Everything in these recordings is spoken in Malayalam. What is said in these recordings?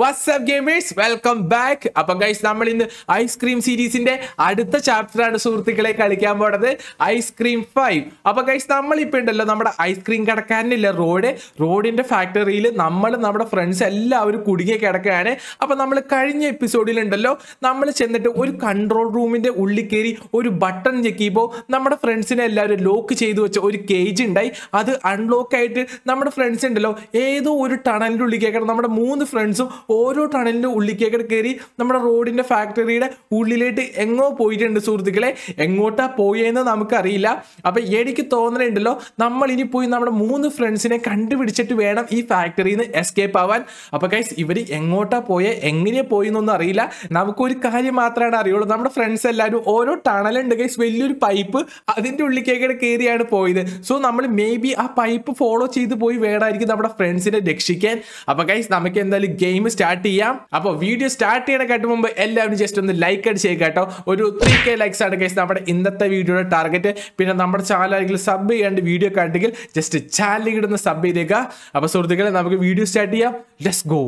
വാട്സ്ആപ്പ് ഗെയിമേഴ്സ് വെൽക്കം ബാക്ക് അപ്പം ഗൈസ് നമ്മൾ ഇന്ന് ഐസ്ക്രീം സീരീസിന്റെ അടുത്ത ചാപ്റ്ററാണ് സുഹൃത്തുക്കളെ കളിക്കാൻ പോണത് ഐസ്ക്രീം ഫൈവ് അപ്പം ഗൈസ് നമ്മളിപ്പോൾ ഉണ്ടല്ലോ നമ്മുടെ ഐസ്ക്രീം കിടക്കാനില്ല റോഡ് റോഡിന്റെ ഫാക്ടറിയിൽ നമ്മൾ നമ്മുടെ ഫ്രണ്ട്സ് എല്ലാവരും കുടുങ്ങിയ കിടക്കുകയാണ് അപ്പം നമ്മൾ കഴിഞ്ഞ എപ്പിസോഡിലുണ്ടല്ലോ നമ്മൾ ചെന്നിട്ട് ഒരു കൺട്രോൾ റൂമിന്റെ ഉള്ളിൽ കയറി ഒരു ബട്ടൺ ഞെക്കിയപ്പോൾ നമ്മുടെ ഫ്രണ്ട്സിനെ എല്ലാവരും ലോക്ക് ചെയ്തു വെച്ച ഒരു കേജ് ഉണ്ടായി അത് അൺലോക്ക് ആയിട്ട് നമ്മുടെ ഫ്രണ്ട്സ് ഉണ്ടല്ലോ ഏതോ ഒരു ടണലിൻ്റെ ഉള്ളിൽ കേൾക്കണം നമ്മുടെ മൂന്ന് ഫ്രണ്ട്സും ഓരോ ടണലിൻ്റെ ഉള്ളിലേക്കൊക്കെ കയറി നമ്മുടെ റോഡിൻ്റെ ഫാക്ടറിയുടെ ഉള്ളിലേക്ക് എങ്ങോ പോയിട്ടുണ്ട് സുഹൃത്തുക്കളെ എങ്ങോട്ടാ പോയെന്ന് നമുക്കറിയില്ല അപ്പം എനിക്ക് തോന്നലുണ്ടല്ലോ നമ്മൾ ഇനി പോയി നമ്മുടെ മൂന്ന് ഫ്രണ്ട്സിനെ കണ്ടുപിടിച്ചിട്ട് വേണം ഈ ഫാക്ടറിയിൽ നിന്ന് എസ്കേപ്പ് ആവാൻ അപ്പോൾ കൈസ് ഇവർ എങ്ങോട്ടാ പോയേ എങ്ങനെയാ പോയി എന്നൊന്നും അറിയില്ല നമുക്കൊരു കാര്യം മാത്രമാണ് അറിയുള്ളൂ നമ്മുടെ ഫ്രണ്ട്സ് എല്ലാവരും ഓരോ ടണലുണ്ട് കൈസ് വലിയൊരു പൈപ്പ് അതിൻ്റെ ഉള്ളിലേക്കൊക്കെ കയറിയാണ് പോയത് സോ നമ്മൾ മേ ബി ആ പൈപ്പ് ഫോളോ ചെയ്ത് പോയി വേണമായിരിക്കും നമ്മുടെ ഫ്രണ്ട്സിനെ രക്ഷിക്കാൻ അപ്പോൾ കൈസ് നമുക്ക് എന്തായാലും ഗെയിം സ്റ്റാർട്ട് ചെയ്യാം അപ്പോൾ വീഡിയോ സ്റ്റാർട്ട് കേട്ട് മുമ്പ് എല്ലാവരും ജസ്റ്റ് ഒന്ന് ലൈക്ക് അടിച്ച് കേട്ടോ ഒരു ത്രീ കെ ലൈക്സ് ആണ് കേസ് നമ്മുടെ ഇന്നത്തെ വീഡിയോയുടെ ടാർഗറ്റ് പിന്നെ നമ്മുടെ ചാനലാണെങ്കിൽ സബ് ചെയ്യാണ്ട് വീഡിയോ കണ്ടെങ്കിൽ ജസ്റ്റ് ചാനലിൽ ഇടുന്ന സബ് ചെയ്തേക്ക അപ്പോൾ സുഹൃത്തുക്കളെ നമുക്ക് വീഡിയോ സ്റ്റാർട്ട് ചെയ്യാം let's go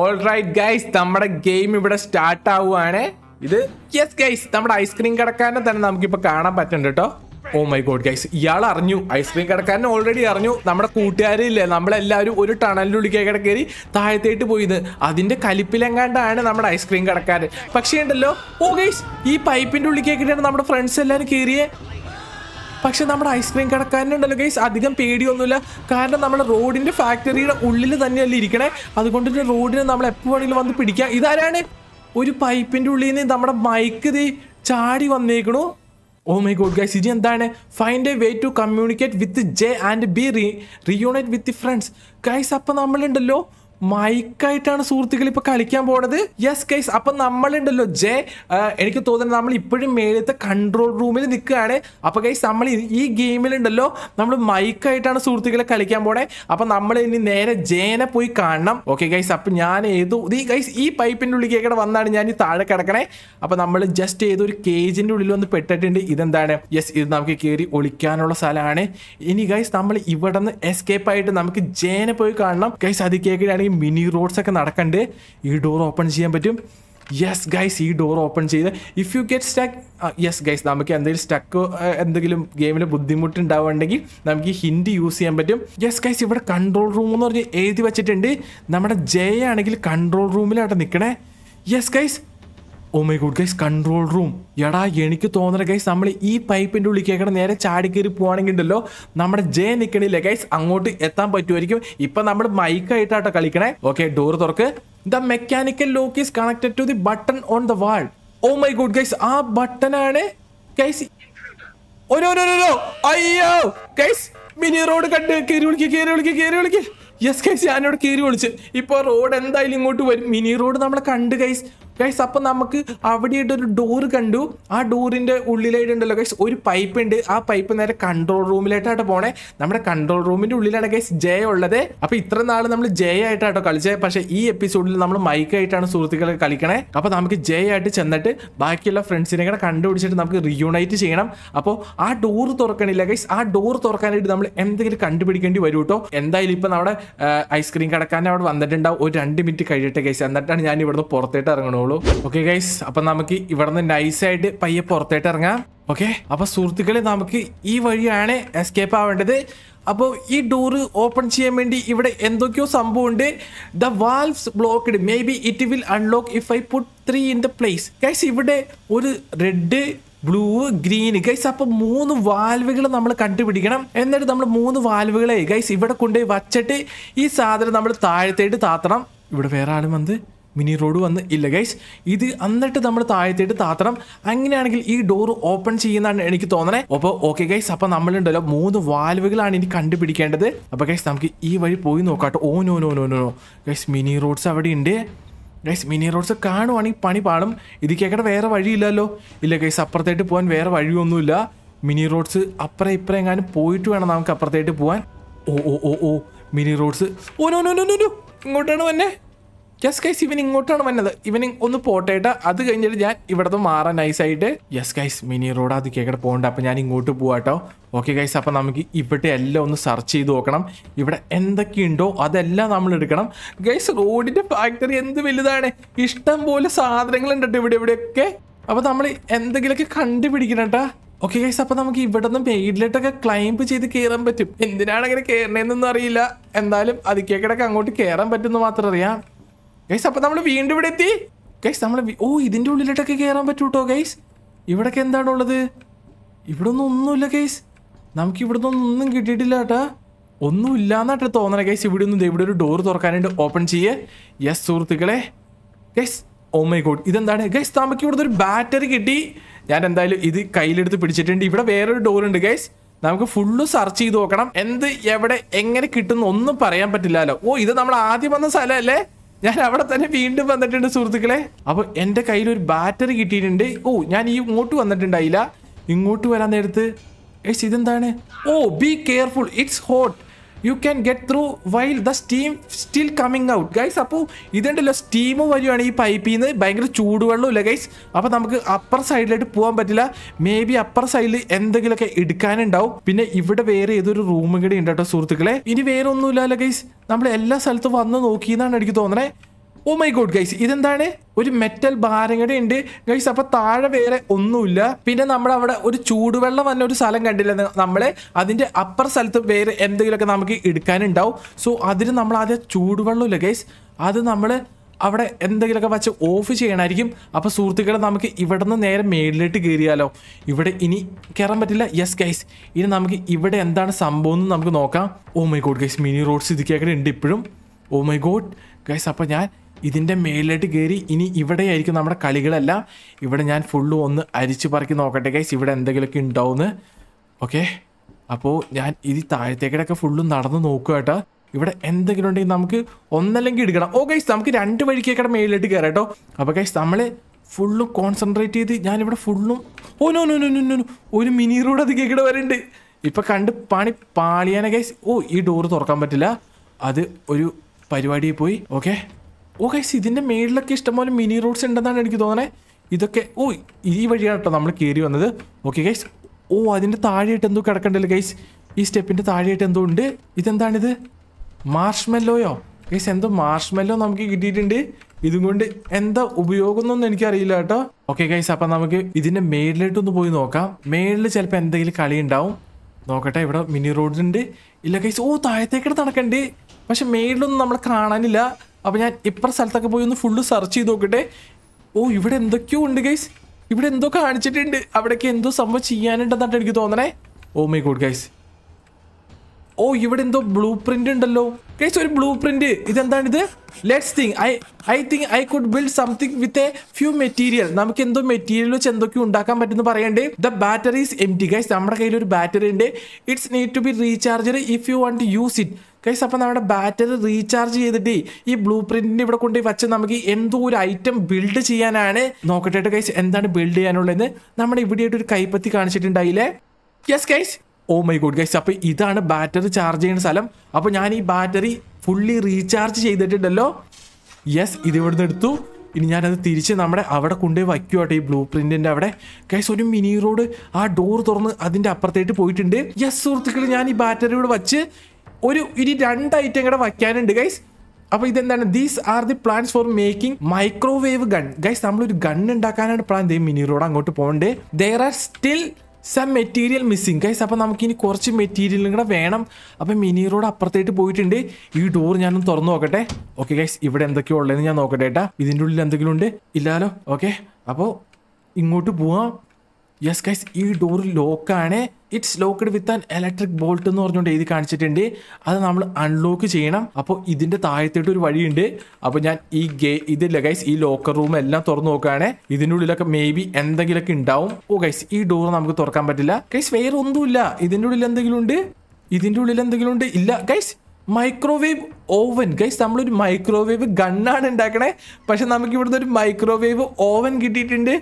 all right guys നമ്മുടെ ഗെയിം ഇവിടെ സ്റ്റാർട്ട് ആവുകയാണ് ഇത് യെസ് ഗൈസ് നമ്മുടെ ഐസ്ക്രീം കടക്കാരനെ തന്നെ നമുക്കിപ്പോ കാണാൻ പറ്റുന്നുണ്ട് കേട്ടോ ഓ മൈ ഗോഡ് ഗൈസ് ഇയാൾ അറിഞ്ഞു ഐസ്ക്രീം കടക്കാരനെ ഓൾറെഡി അറിഞ്ഞു നമ്മുടെ കൂട്ടുകാരില്ലേ നമ്മളെല്ലാവരും ഒരു ടണലിൻ്റെ ഉള്ളിൽ കയറി താഴത്തേട്ട് പോയത് അതിൻ്റെ കലിപ്പിലെങ്ങാണ്ടാണ് നമ്മുടെ ഐസ്ക്രീം കടക്കാരൻ പക്ഷേ ഉണ്ടല്ലോ ഓ ഗൈസ് ഈ പൈപ്പിൻ്റെ ഉള്ളിൽ നമ്മുടെ ഫ്രണ്ട്സ് എല്ലാവരും കയറിയേ പക്ഷെ നമ്മുടെ ഐസ്ക്രീം കടക്കാരനുണ്ടല്ലോ ഗൈസ് അധികം പേടിയൊന്നുമില്ല കാരണം നമ്മുടെ റോഡിൻ്റെ ഫാക്ടറിയുടെ ഉള്ളിൽ തന്നെയല്ല ഇരിക്കണേ അതുകൊണ്ട് തന്നെ റോഡിനെ നമ്മൾ എപ്പോൾ വേണമെങ്കിലും വന്ന് പിടിക്കാം ഇതാരാണ് ഒരു പൈപ്പിൻ്റെ ഉള്ളിൽ നിന്ന് നമ്മുടെ മൈക്ക് ചാടി വന്നേക്കണു ഓ മൈ ഗോഡ് ഗൈസ് ഇനി എന്താണ് find a way to communicate with J and B re reunite with the friends guys അപ്പം നമ്മളുണ്ടല്ലോ മൈക്കായിട്ടാണ് സുഹൃത്തുക്കൾ ഇപ്പൊ കളിക്കാൻ പോണത് യെസ് കൈസ് അപ്പൊ നമ്മളുണ്ടല്ലോ ജെ എനിക്ക് തോന്നുന്നത് നമ്മൾ ഇപ്പോഴും മേലത്തെ കൺട്രോൾ റൂമിൽ നിൽക്കുകയാണ് അപ്പോൾ കൈസ് നമ്മൾ ഈ ഗെയിമിലുണ്ടല്ലോ നമ്മൾ മൈക്കായിട്ടാണ് സുഹൃത്തുക്കളെ കളിക്കാൻ പോണേ അപ്പൊ നമ്മൾ ഇനി നേരെ ജേനെ പോയി കാണണം ഓക്കെ ഗൈസ് അപ്പൊ ഞാൻ ഏതു ഈ ഗൈസ് ഈ ഉള്ളിൽ കേക്കട വന്നാണ് ഞാൻ ഈ താഴെ കിടക്കണേ അപ്പൊ നമ്മൾ ജസ്റ്റ് ഏതോ ഒരു കേജിന്റെ ഉള്ളിൽ ഒന്ന് പെട്ടിട്ടുണ്ട് ഇതെന്താണ് യെസ് ഇത് നമുക്ക് കയറി ഒളിക്കാനുള്ള സ്ഥലമാണ് ഇനി ഗൈസ് നമ്മൾ ഇവിടെ നിന്ന് എസ്കേപ്പ് ആയിട്ട് നമുക്ക് ജേനെ പോയി കാണണം ഗൈസ് അത് കേൾക്കുകയാണെങ്കിൽ മിനി റോഡ്സ് ഒക്കെ നടക്കണ്ട് ഈ ഡോർ ഓപ്പൺ ചെയ്യാൻ പറ്റും യെസ് ഗൈസ് ഈ ഡോർ ഓപ്പൺ ചെയ്ത് if you get stuck yes guys നമുക്ക് എന്തെങ്കിലും സ്റ്റക്ക് എന്തെങ്കിലും ഗെയിമിൽ ബുദ്ധിമുട്ടുണ്ടാവുകയാണെങ്കിൽ നമുക്ക് ഈ ഹിൻഡി യൂസ് ചെയ്യാൻ പറ്റും യെസ് ഗൈസ് ഇവിടെ കൺട്രോൾ റൂം എന്ന് പറഞ്ഞ് എഴുതി വെച്ചിട്ടുണ്ട് നമ്മുടെ ജയ ആണെങ്കിൽ കൺട്രോൾ റൂമിലായിട്ട് നിൽക്കണേ yes guys oh my good guys control room എടാ എനിക്ക് തോന്നുന്ന ഗൈസ് നമ്മൾ ഈ പൈപ്പിൻ്റെ ഉള്ളിൽ കേൾക്കണം നേരെ ചാടി കയറി പോവാണെങ്കിൽ ഉണ്ടല്ലോ നമ്മുടെ ജെ നിൽക്കണില്ല ഗൈസ് അങ്ങോട്ട് എത്താൻ പറ്റുമായിരിക്കും ഇപ്പം നമ്മൾ മൈക്കായിട്ടാട്ടോ കളിക്കണേ ഓക്കെ ഡോർ തുറക്ക് the mechanical lock is connected to the button on the wall oh my good guys ആ ബട്ടണാണ് ഗൈസ് ഓരോ അയ്യോ ഗൈസ് മിനി റോഡ് കണ്ട് കയറി വിളിക്കുക കയറി വിളിക്കുക കയറി വിളിക്കുക യെസ് ഗൈസ് ഞാനിവിടെ കയറി വിളിച്ച് ഇപ്പോൾ റോഡ് എന്തായാലും ഇങ്ങോട്ട് വരും മിനി റോഡ് നമ്മളെ കണ്ട് ഗൈസ് ഗൈസ് അപ്പോൾ നമുക്ക് അവിടെയായിട്ട് ഒരു ഡോറ് കണ്ടു ആ ഡോറിൻ്റെ ഉള്ളിലായിട്ടുണ്ടല്ലോ ഗൈസ് ഒരു പൈപ്പ് ഉണ്ട് ആ പൈപ്പ് നേരെ കൺട്രോൾ റൂമിലായിട്ടാണ് പോണേ നമ്മുടെ കൺട്രോൾ റൂമിൻ്റെ ഉള്ളിലാണ് ഗൈസ് ജയ ഉള്ളത് അപ്പോൾ ഇത്ര നാൾ നമ്മൾ ജയ ആയിട്ടാണ് കളിച്ചത് പക്ഷേ ഈ എപ്പിസോഡിൽ നമ്മൾ മൈക്കായിട്ടാണ് സുഹൃത്തുക്കളെ കളിക്കണേ അപ്പോൾ നമുക്ക് ജയ ആയിട്ട് ചെന്നിട്ട് ബാക്കിയുള്ള ഫ്രണ്ട്സിനെ കൂടെ കണ്ടുപിടിച്ചിട്ട് നമുക്ക് റിയൂണൈറ്റ് ചെയ്യണം അപ്പോൾ ആ ഡോർ തുറക്കണില്ല ഗൈസ് ആ ഡോർ തുറക്കാനായിട്ട് നമ്മൾ എന്തെങ്കിലും കണ്ടുപിടിക്കേണ്ടി വരും കേട്ടോ എന്തായാലും ഇപ്പം നമ്മുടെ ഐസ്ക്രീം കടക്കാൻ അവിടെ വന്നിട്ടുണ്ടാവും ഒരു രണ്ട് മിനിറ്റ് കഴിയട്ടെ ഗൈസ് എന്നിട്ടാണ് ഞാൻ ഇവിടുന്ന് പുറത്തേട്ട് ഇറങ്ങണോ ഉള്ളൂ ഓക്കെ ഗൈസ് അപ്പൊ നമുക്ക് ഇവിടുന്ന് നൈസായിട്ട് പയ്യെ പുറത്തേട്ട് ഇറങ്ങാം ഓക്കെ അപ്പൊ സുഹൃത്തുക്കളെ നമുക്ക് ഈ വഴിയാണ് എസ്കേപ്പ് ആവേണ്ടത് അപ്പോൾ ഈ ഡോറ് ഓപ്പൺ ചെയ്യാൻ വേണ്ടി ഇവിടെ എന്തൊക്കെയോ സംഭവം ഉണ്ട് the valve's blocked maybe it will unlock if I put three in the place guys ഇവിടെ ഒരു റെഡ് ബ്ലൂ ഗ്രീൻ ഗൈസ് അപ്പൊ മൂന്ന് വാൽവുകൾ നമ്മൾ കണ്ടുപിടിക്കണം എന്നിട്ട് നമ്മൾ മൂന്ന് വാൽവുകളെ ഗൈസ് ഇവിടെ കൊണ്ടുപോയി വച്ചിട്ട് ഈ സാധനം നമ്മൾ താഴത്തേട്ട് താത്തണം ഇവിടെ വേറെ ആളും വന്ന് മിനി റോഡ് വന്ന് ഇല്ല ഗൈസ് ഇത് എന്നിട്ട് നമ്മൾ താഴത്തേട്ട് താത്തണം അങ്ങനെയാണെങ്കിൽ ഈ ഡോർ ഓപ്പൺ ചെയ്യുന്നതാണ് എനിക്ക് തോന്നണേ അപ്പൊ ഓക്കെ ഗൈസ് അപ്പൊ നമ്മളുണ്ടല്ലോ മൂന്ന് വാൽവുകളാണ് ഇനി കണ്ടുപിടിക്കേണ്ടത് അപ്പൊ ഗൈസ് നമുക്ക് ഈ വഴി പോയി നോക്കാട്ടോ oh no no no no no guys mini Rods അവിടെ ഉണ്ട് ഗൈസ് മിനി റോഡ്സ് കാണുവാണെങ്കിൽ പണി പാടും ഇത് കേക്കട്ടെ വേറെ വഴിയില്ലല്ലോ ഇല്ല ഗൈസ് അപ്പുറത്തേട്ട് പോകാൻ വേറെ വഴിയൊന്നുമില്ല മിനി റോഡ്സ് അപ്പുറം ഇപ്പുറം എങ്ങാനും പോയിട്ട് വേണം നമുക്ക് അപ്പുറത്തേട്ട് പോകാൻ oh oh oh oh mini Rods oh no no no no ഇങ്ങോട്ടാണ് വന്നേ യെസ് ഗൈസ് ഇവൻ ഇങ്ങോട്ടാണ് വന്നത് ഇവൻ ഒന്ന് പോട്ടേട്ട് അത് കഴിഞ്ഞിട്ട് ഞാൻ നിന്ന് മാറാൻ നൈസായിട്ട് യെസ് ഗൈസ് മിനി റോഡ് അത് കേക്കടെ പോകണ്ട അപ്പം ഞാൻ ഇങ്ങോട്ട് പോവാട്ടോ ഓക്കെ ഗൈസ് അപ്പം നമുക്ക് ഇവിടെ എല്ലാം ഒന്ന് സെർച്ച് ചെയ്ത് നോക്കണം ഇവിടെ എന്തൊക്കെയുണ്ടോ അതെല്ലാം നമ്മൾ എടുക്കണം ഗൈസ് റോഡിൻ്റെ ഫാക്ടറി എന്ത് വലുതാണ് ഇഷ്ടം പോലെ സാധനങ്ങളുണ്ട് ഉണ്ടട്ടോ ഇവിടെ ഇവിടെയൊക്കെ അപ്പോൾ നമ്മൾ എന്തെങ്കിലുമൊക്കെ കണ്ടുപിടിക്കണം കേട്ടോ ഓക്കെ ഗൈസ് അപ്പോൾ നമുക്ക് ഇവിടെ നിന്ന് മെയിഡിലോട്ടൊക്കെ ക്ലൈംബ് ചെയ്ത് കയറാൻ പറ്റും എന്തിനാണ് അങ്ങനെ കയറണേന്നൊന്നും അറിയില്ല എന്തായാലും അതിക്കേക്കിടക്ക് അങ്ങോട്ട് കയറാൻ പറ്റുമെന്ന് മാത്രം അറിയാം ഗൈസ് അപ്പം നമ്മൾ വീണ്ടും ഇവിടെ എത്തി ഗൈസ് നമ്മൾ ഓ ഇതിൻ്റെ ഉള്ളിലോട്ടൊക്കെ കയറാൻ പറ്റൂട്ടോ ഗൈസ് ഇവിടൊക്കെ എന്താണുള്ളത് ഇവിടെ ഒന്നും ഒന്നുമില്ല ഗൈസ് നമുക്ക് ഇവിടെ നിന്ന് ഒന്നും കിട്ടിയിട്ടില്ല കേട്ടാ ഒന്നും ഇല്ലാന്നാട്ടോ തോന്നണേ ഗൈസ് ഇവിടെ ഒന്നും ഇവിടെ ഒരു ഡോർ തുറക്കാനായിട്ട് ഓപ്പൺ ചെയ്യേ യെസ് സുഹൃത്തുക്കളെ ഗൈസ് ഓ മൈ ഗോഡ് ഇതെന്താണ് ഗൈസ് നമുക്ക് ഇവിടുത്തെ ഒരു ബാറ്ററി കിട്ടി ഞാൻ എന്തായാലും ഇത് കയ്യിലെടുത്ത് പിടിച്ചിട്ടുണ്ട് ഇവിടെ വേറൊരു ഡോർ ഉണ്ട് ഗൈസ് നമുക്ക് ഫുള്ള് സെർച്ച് ചെയ്ത് നോക്കണം എന്ത് എവിടെ എങ്ങനെ കിട്ടുന്നൊന്നും ഒന്നും പറയാൻ പറ്റില്ലല്ലോ ഓ ഇത് നമ്മൾ ആദ്യം വന്ന സ്ഥലമല്ലേ ഞാൻ അവിടെ തന്നെ വീണ്ടും വന്നിട്ടുണ്ട് സുഹൃത്തുക്കളെ അപ്പോൾ എൻ്റെ കയ്യിൽ ഒരു ബാറ്ററി കിട്ടിയിട്ടുണ്ട് ഓ ഞാൻ ഈ ഇങ്ങോട്ട് വന്നിട്ടുണ്ടായില്ല ഇങ്ങോട്ട് വരാൻ നേരത്ത് ഏഷ് ഇതെന്താണ് oh be careful it's hot you can get through while the steam still coming out guys അപ്പോൾ ഇതുണ്ടല്ലോ സ്റ്റീം വരികയാണ് ഈ പൈപ്പിൽ നിന്ന് ഭയങ്കര ചൂടുവെള്ളം ഇല്ല ഗൈസ് അപ്പോൾ നമുക്ക് അപ്പർ സൈഡിലായിട്ട് പോകാൻ പറ്റില്ല മേ ബി അപ്പർ സൈഡിൽ എന്തെങ്കിലുമൊക്കെ എടുക്കാനുണ്ടാവും പിന്നെ ഇവിടെ വേറെ ഏതൊരു റൂമും കൂടി ഉണ്ട് കേട്ടോ സുഹൃത്തുക്കളെ ഇനി വേറെ ഒന്നുമില്ലല്ലോ ഗൈസ് നമ്മൾ എല്ലാ സ്ഥലത്തും വന്ന് നോക്കിയെന്നാണ് എനിക്ക് തോന്നണേ ഓ മൈ ഗോഡ് ഗൈസ് ഇതെന്താണ് ഒരു മെറ്റൽ ബാരങ്ങടെ ഉണ്ട് ഗൈസ് അപ്പൊ താഴെ വേറെ ഒന്നുമില്ല പിന്നെ നമ്മൾ അവിടെ ഒരു ചൂടുവെള്ളം വന്ന ഒരു സ്ഥലം കണ്ടില്ല നമ്മളെ അതിന്റെ അപ്പർ സ്ഥലത്ത് വേറെ എന്തെങ്കിലുമൊക്കെ നമുക്ക് എടുക്കാനുണ്ടാവും സോ അതിന് നമ്മൾ ആദ്യം ചൂടുവെള്ളമില്ല ഗൈസ് അത് നമ്മൾ അവിടെ എന്തെങ്കിലുമൊക്കെ വച്ച് ഓഫ് ചെയ്യണമായിരിക്കും അപ്പോൾ സുഹൃത്തുക്കളെ നമുക്ക് ഇവിടെ നിന്ന് നേരെ മേളിലോട്ട് കയറിയാലോ ഇവിടെ ഇനി കയറാൻ പറ്റില്ല യെസ് ഗൈസ് ഇനി നമുക്ക് ഇവിടെ എന്താണ് സംഭവം എന്ന് നമുക്ക് നോക്കാം oh my god guys mini Rods ഇതൊക്കെ ഉണ്ട് ഇപ്പോഴും ഓ മൈ ഗോഡ് ഗൈസ് അപ്പോൾ ഞാൻ ഇതിൻ്റെ മേലിലോട്ട് കയറി ഇനി ഇവിടെയായിരിക്കും നമ്മുടെ കളികളല്ല ഇവിടെ ഞാൻ ഫുള്ള് ഒന്ന് അരിച്ചു പറക്കി നോക്കട്ടെ കൈസ് ഇവിടെ എന്തെങ്കിലുമൊക്കെ ഉണ്ടാവുമെന്ന് ഓക്കെ അപ്പോൾ ഞാൻ ഇത് താഴത്തേക്കിടൊക്കെ ഫുള്ളും നടന്ന് നോക്കുക കേട്ടോ ഇവിടെ എന്തെങ്കിലും ഉണ്ടെങ്കിൽ നമുക്ക് ഒന്നല്ലെങ്കിൽ എടുക്കണം ഓ oh, കൈസ് നമുക്ക് രണ്ട് വഴിക്കേക്കടെ മേലിലോട്ട് കയറാം കേട്ടോ അപ്പോൾ കൈസ് നമ്മൾ ഫുള്ളും കോൺസെൻട്രേറ്റ് ചെയ്ത് ഞാനിവിടെ ഫുള്ളും oh no no no no no ഒരു മിനി റോഡ് അത് കേൾക്കണ വരുന്നുണ്ട് ഇപ്പം കണ്ട് പണി പാളിയാനെ കൈസ് ഓ oh, ഈ ഡോറ് തുറക്കാൻ പറ്റില്ല അത് ഒരു പരിപാടിയിൽ പോയി ഓക്കെ ഓ കൈസ് ഇതിൻ്റെ മേളിലൊക്കെ ഇഷ്ടംപോലെ മിനി റോഡ്സ് ഉണ്ടെന്നാണ് എനിക്ക് തോന്നുന്നത് ഇതൊക്കെ ഓ ഈ കേട്ടോ നമ്മൾ കയറി വന്നത് ഓക്കെ ഗൈസ് ഓ അതിൻ്റെ താഴെയായിട്ട് എന്തോ കിടക്കണ്ടല്ലോ ഗൈസ് ഈ സ്റ്റെപ്പിൻ്റെ താഴെയായിട്ട് എന്തോ ഉണ്ട് ഇതെന്താണിത് മാർഷ്മെല്ലോയോ ഗൈസ് എന്തോ മാർഷ്മെല്ലോ നമുക്ക് കിട്ടിയിട്ടുണ്ട് ഇതും കൊണ്ട് എന്താ ഉപയോഗം എനിക്ക് എനിക്കറിയില്ല കേട്ടോ ഓക്കെ ഗൈസ് അപ്പം നമുക്ക് ഇതിൻ്റെ മേളിലോട്ടൊന്ന് പോയി നോക്കാം മേളിൽ ചിലപ്പോൾ എന്തെങ്കിലും കളി ഉണ്ടാവും നോക്കട്ടെ ഇവിടെ മിനി റോഡ് ഉണ്ട് ഇല്ല ഗൈസ് ഓ താഴത്തേക്കിടെ നടക്കണ്ടേ പക്ഷെ മേളിലൊന്നും നമ്മൾ കാണാനില്ല അപ്പോൾ ഞാൻ ഇപ്പുറ സ്ഥലത്തൊക്കെ പോയി ഒന്ന് ഫുള്ള് സെർച്ച് ചെയ്ത് നോക്കട്ടെ ഓ ഇവിടെ എന്തൊക്കെയോ ഉണ്ട് ഗൈസ് ഇവിടെ എന്തോ കാണിച്ചിട്ടുണ്ട് അവിടേക്ക് എന്തോ സംഭവം ചെയ്യാനുണ്ടെന്നാണ് എനിക്ക് തോന്നണേ oh my good guys oh ഇവിടെ എന്തോ ബ്ലൂ പ്രിന്റ് ഉണ്ടല്ലോ ഗൈസ് ഒരു ബ്ലൂ പ്രിന്റ് ഇതെന്താണിത് let's think I I think I could build something with a few material നമുക്ക് എന്തോ മെറ്റീരിയൽ വെച്ച് എന്തൊക്കെയോ ഉണ്ടാക്കാൻ പറ്റുമെന്ന് പറയണ്ട് the is empty guys നമ്മുടെ കയ്യിൽ ഒരു ബാറ്ററി ഉണ്ട് it's need to be recharger if you want to use it guys അപ്പോൾ നമ്മുടെ ബാറ്ററി റീചാർജ് ചെയ്തിട്ട് ഈ ബ്ലൂ പ്രിന്റിന് ഇവിടെ കൊണ്ട് വെച്ച് നമുക്ക് എന്തോ ഒരു ഐറ്റം ബിൽഡ് ചെയ്യാനാണ് നോക്കട്ടെ കൈസ് എന്താണ് ബിൽഡ് ചെയ്യാനുള്ളതെന്ന് നമ്മുടെ ഇവിടെയായിട്ട് ഒരു കൈപ്പത്തി കാണിച്ചിട്ടുണ്ടായില്ലേ yes guys oh my good guys അപ്പോൾ ഇതാണ് ബാറ്ററി ചാർജ് ചെയ്യുന്ന സ്ഥലം അപ്പോൾ ഞാൻ ഈ ബാറ്ററി ഫുള്ളി റീചാർജ് ചെയ്തിട്ടുണ്ടല്ലോ യെസ് ഇത് നിന്ന് എടുത്തു ഇനി ഞാനത് തിരിച്ച് നമ്മുടെ അവിടെ കൊണ്ടുപോയി വയ്ക്കും കേട്ടോ ഈ ബ്ലൂ പ്രിന്റിന്റെ അവിടെ കൈസ് ഒരു മിനി റോഡ് ആ ഡോർ തുറന്ന് അതിന്റെ അപ്പുറത്തേട്ട് പോയിട്ടുണ്ട് യെസ് സുഹൃത്തുക്കൾ ഞാൻ ഈ ബാറ്ററി ഇവിടെ വച്ച് ഒരു ഇനി രണ്ട് ഐറ്റം കൂടെ വയ്ക്കാനുണ്ട് ഗൈസ് അപ്പോൾ ഇതെന്താണ് these are the plans for making microwave gun guys നമ്മളൊരു ഗൺ ഉണ്ടാക്കാനാണ് പ്ലാൻ ദേ മിനി റോഡ് അങ്ങോട്ട് പോകണ്ടേ there are still some material missing guys അപ്പോൾ നമുക്കിനി കുറച്ച് മെറ്റീരിയലും കൂടെ വേണം അപ്പൊ മിനി റോഡ് അപ്പുറത്തേട്ട് പോയിട്ടുണ്ട് ഈ ഡോർ ഞാനൊന്ന് തുറന്നു നോക്കട്ടെ ഓക്കെ ഗൈസ് ഇവിടെ എന്തൊക്കെയോ ഉള്ളതെന്ന് ഞാൻ നോക്കട്ടെ ഏട്ടാ ഇതിൻ്റെ ഉള്ളിൽ എന്തെങ്കിലും ഉണ്ട് ഇല്ലാലോ ഓക്കെ അപ്പോൾ ഇങ്ങോട്ട് പോവാം യെസ് ഗൈസ് ഈ ഡോർ ലോക്കാണ് it's locked with an electric bolt എന്ന് പറഞ്ഞുകൊണ്ട് എഴുതി കാണിച്ചിട്ടുണ്ട് അത് നമ്മൾ അൺലോക്ക് ചെയ്യണം അപ്പോൾ ഇതിൻ്റെ താഴത്തോട്ട് ഒരു വഴിയുണ്ട് അപ്പോൾ ഞാൻ ഈ ഗേ ഇതില്ല ഗൈസ് ഈ ലോക്കർ റൂം എല്ലാം തുറന്നു നോക്കുകയാണ് ഇതിൻ്റെ ഉള്ളിലൊക്കെ മേ ബി എന്തെങ്കിലുമൊക്കെ ഉണ്ടാവും ഓ ഗൈസ് ഈ ഡോർ നമുക്ക് തുറക്കാൻ പറ്റില്ല ഗൈസ് വേറെ ഒന്നുമില്ല ഇതിൻ്റെ ഉള്ളിൽ എന്തെങ്കിലും ഉണ്ട് ഇതിൻ്റെ ഉള്ളിൽ എന്തെങ്കിലും ഉണ്ട് ഇല്ല ഗൈസ് മൈക്രോവേവ് ഓവൻ ഗൈസ് നമ്മളൊരു മൈക്രോവേവ് ഗണ്ണാണ് ഉണ്ടാക്കണേ പക്ഷെ നമുക്ക് ഇവിടുന്ന് ഒരു മൈക്രോവേവ് ഓവൻ കിട്ടിയിട്ടുണ്ട്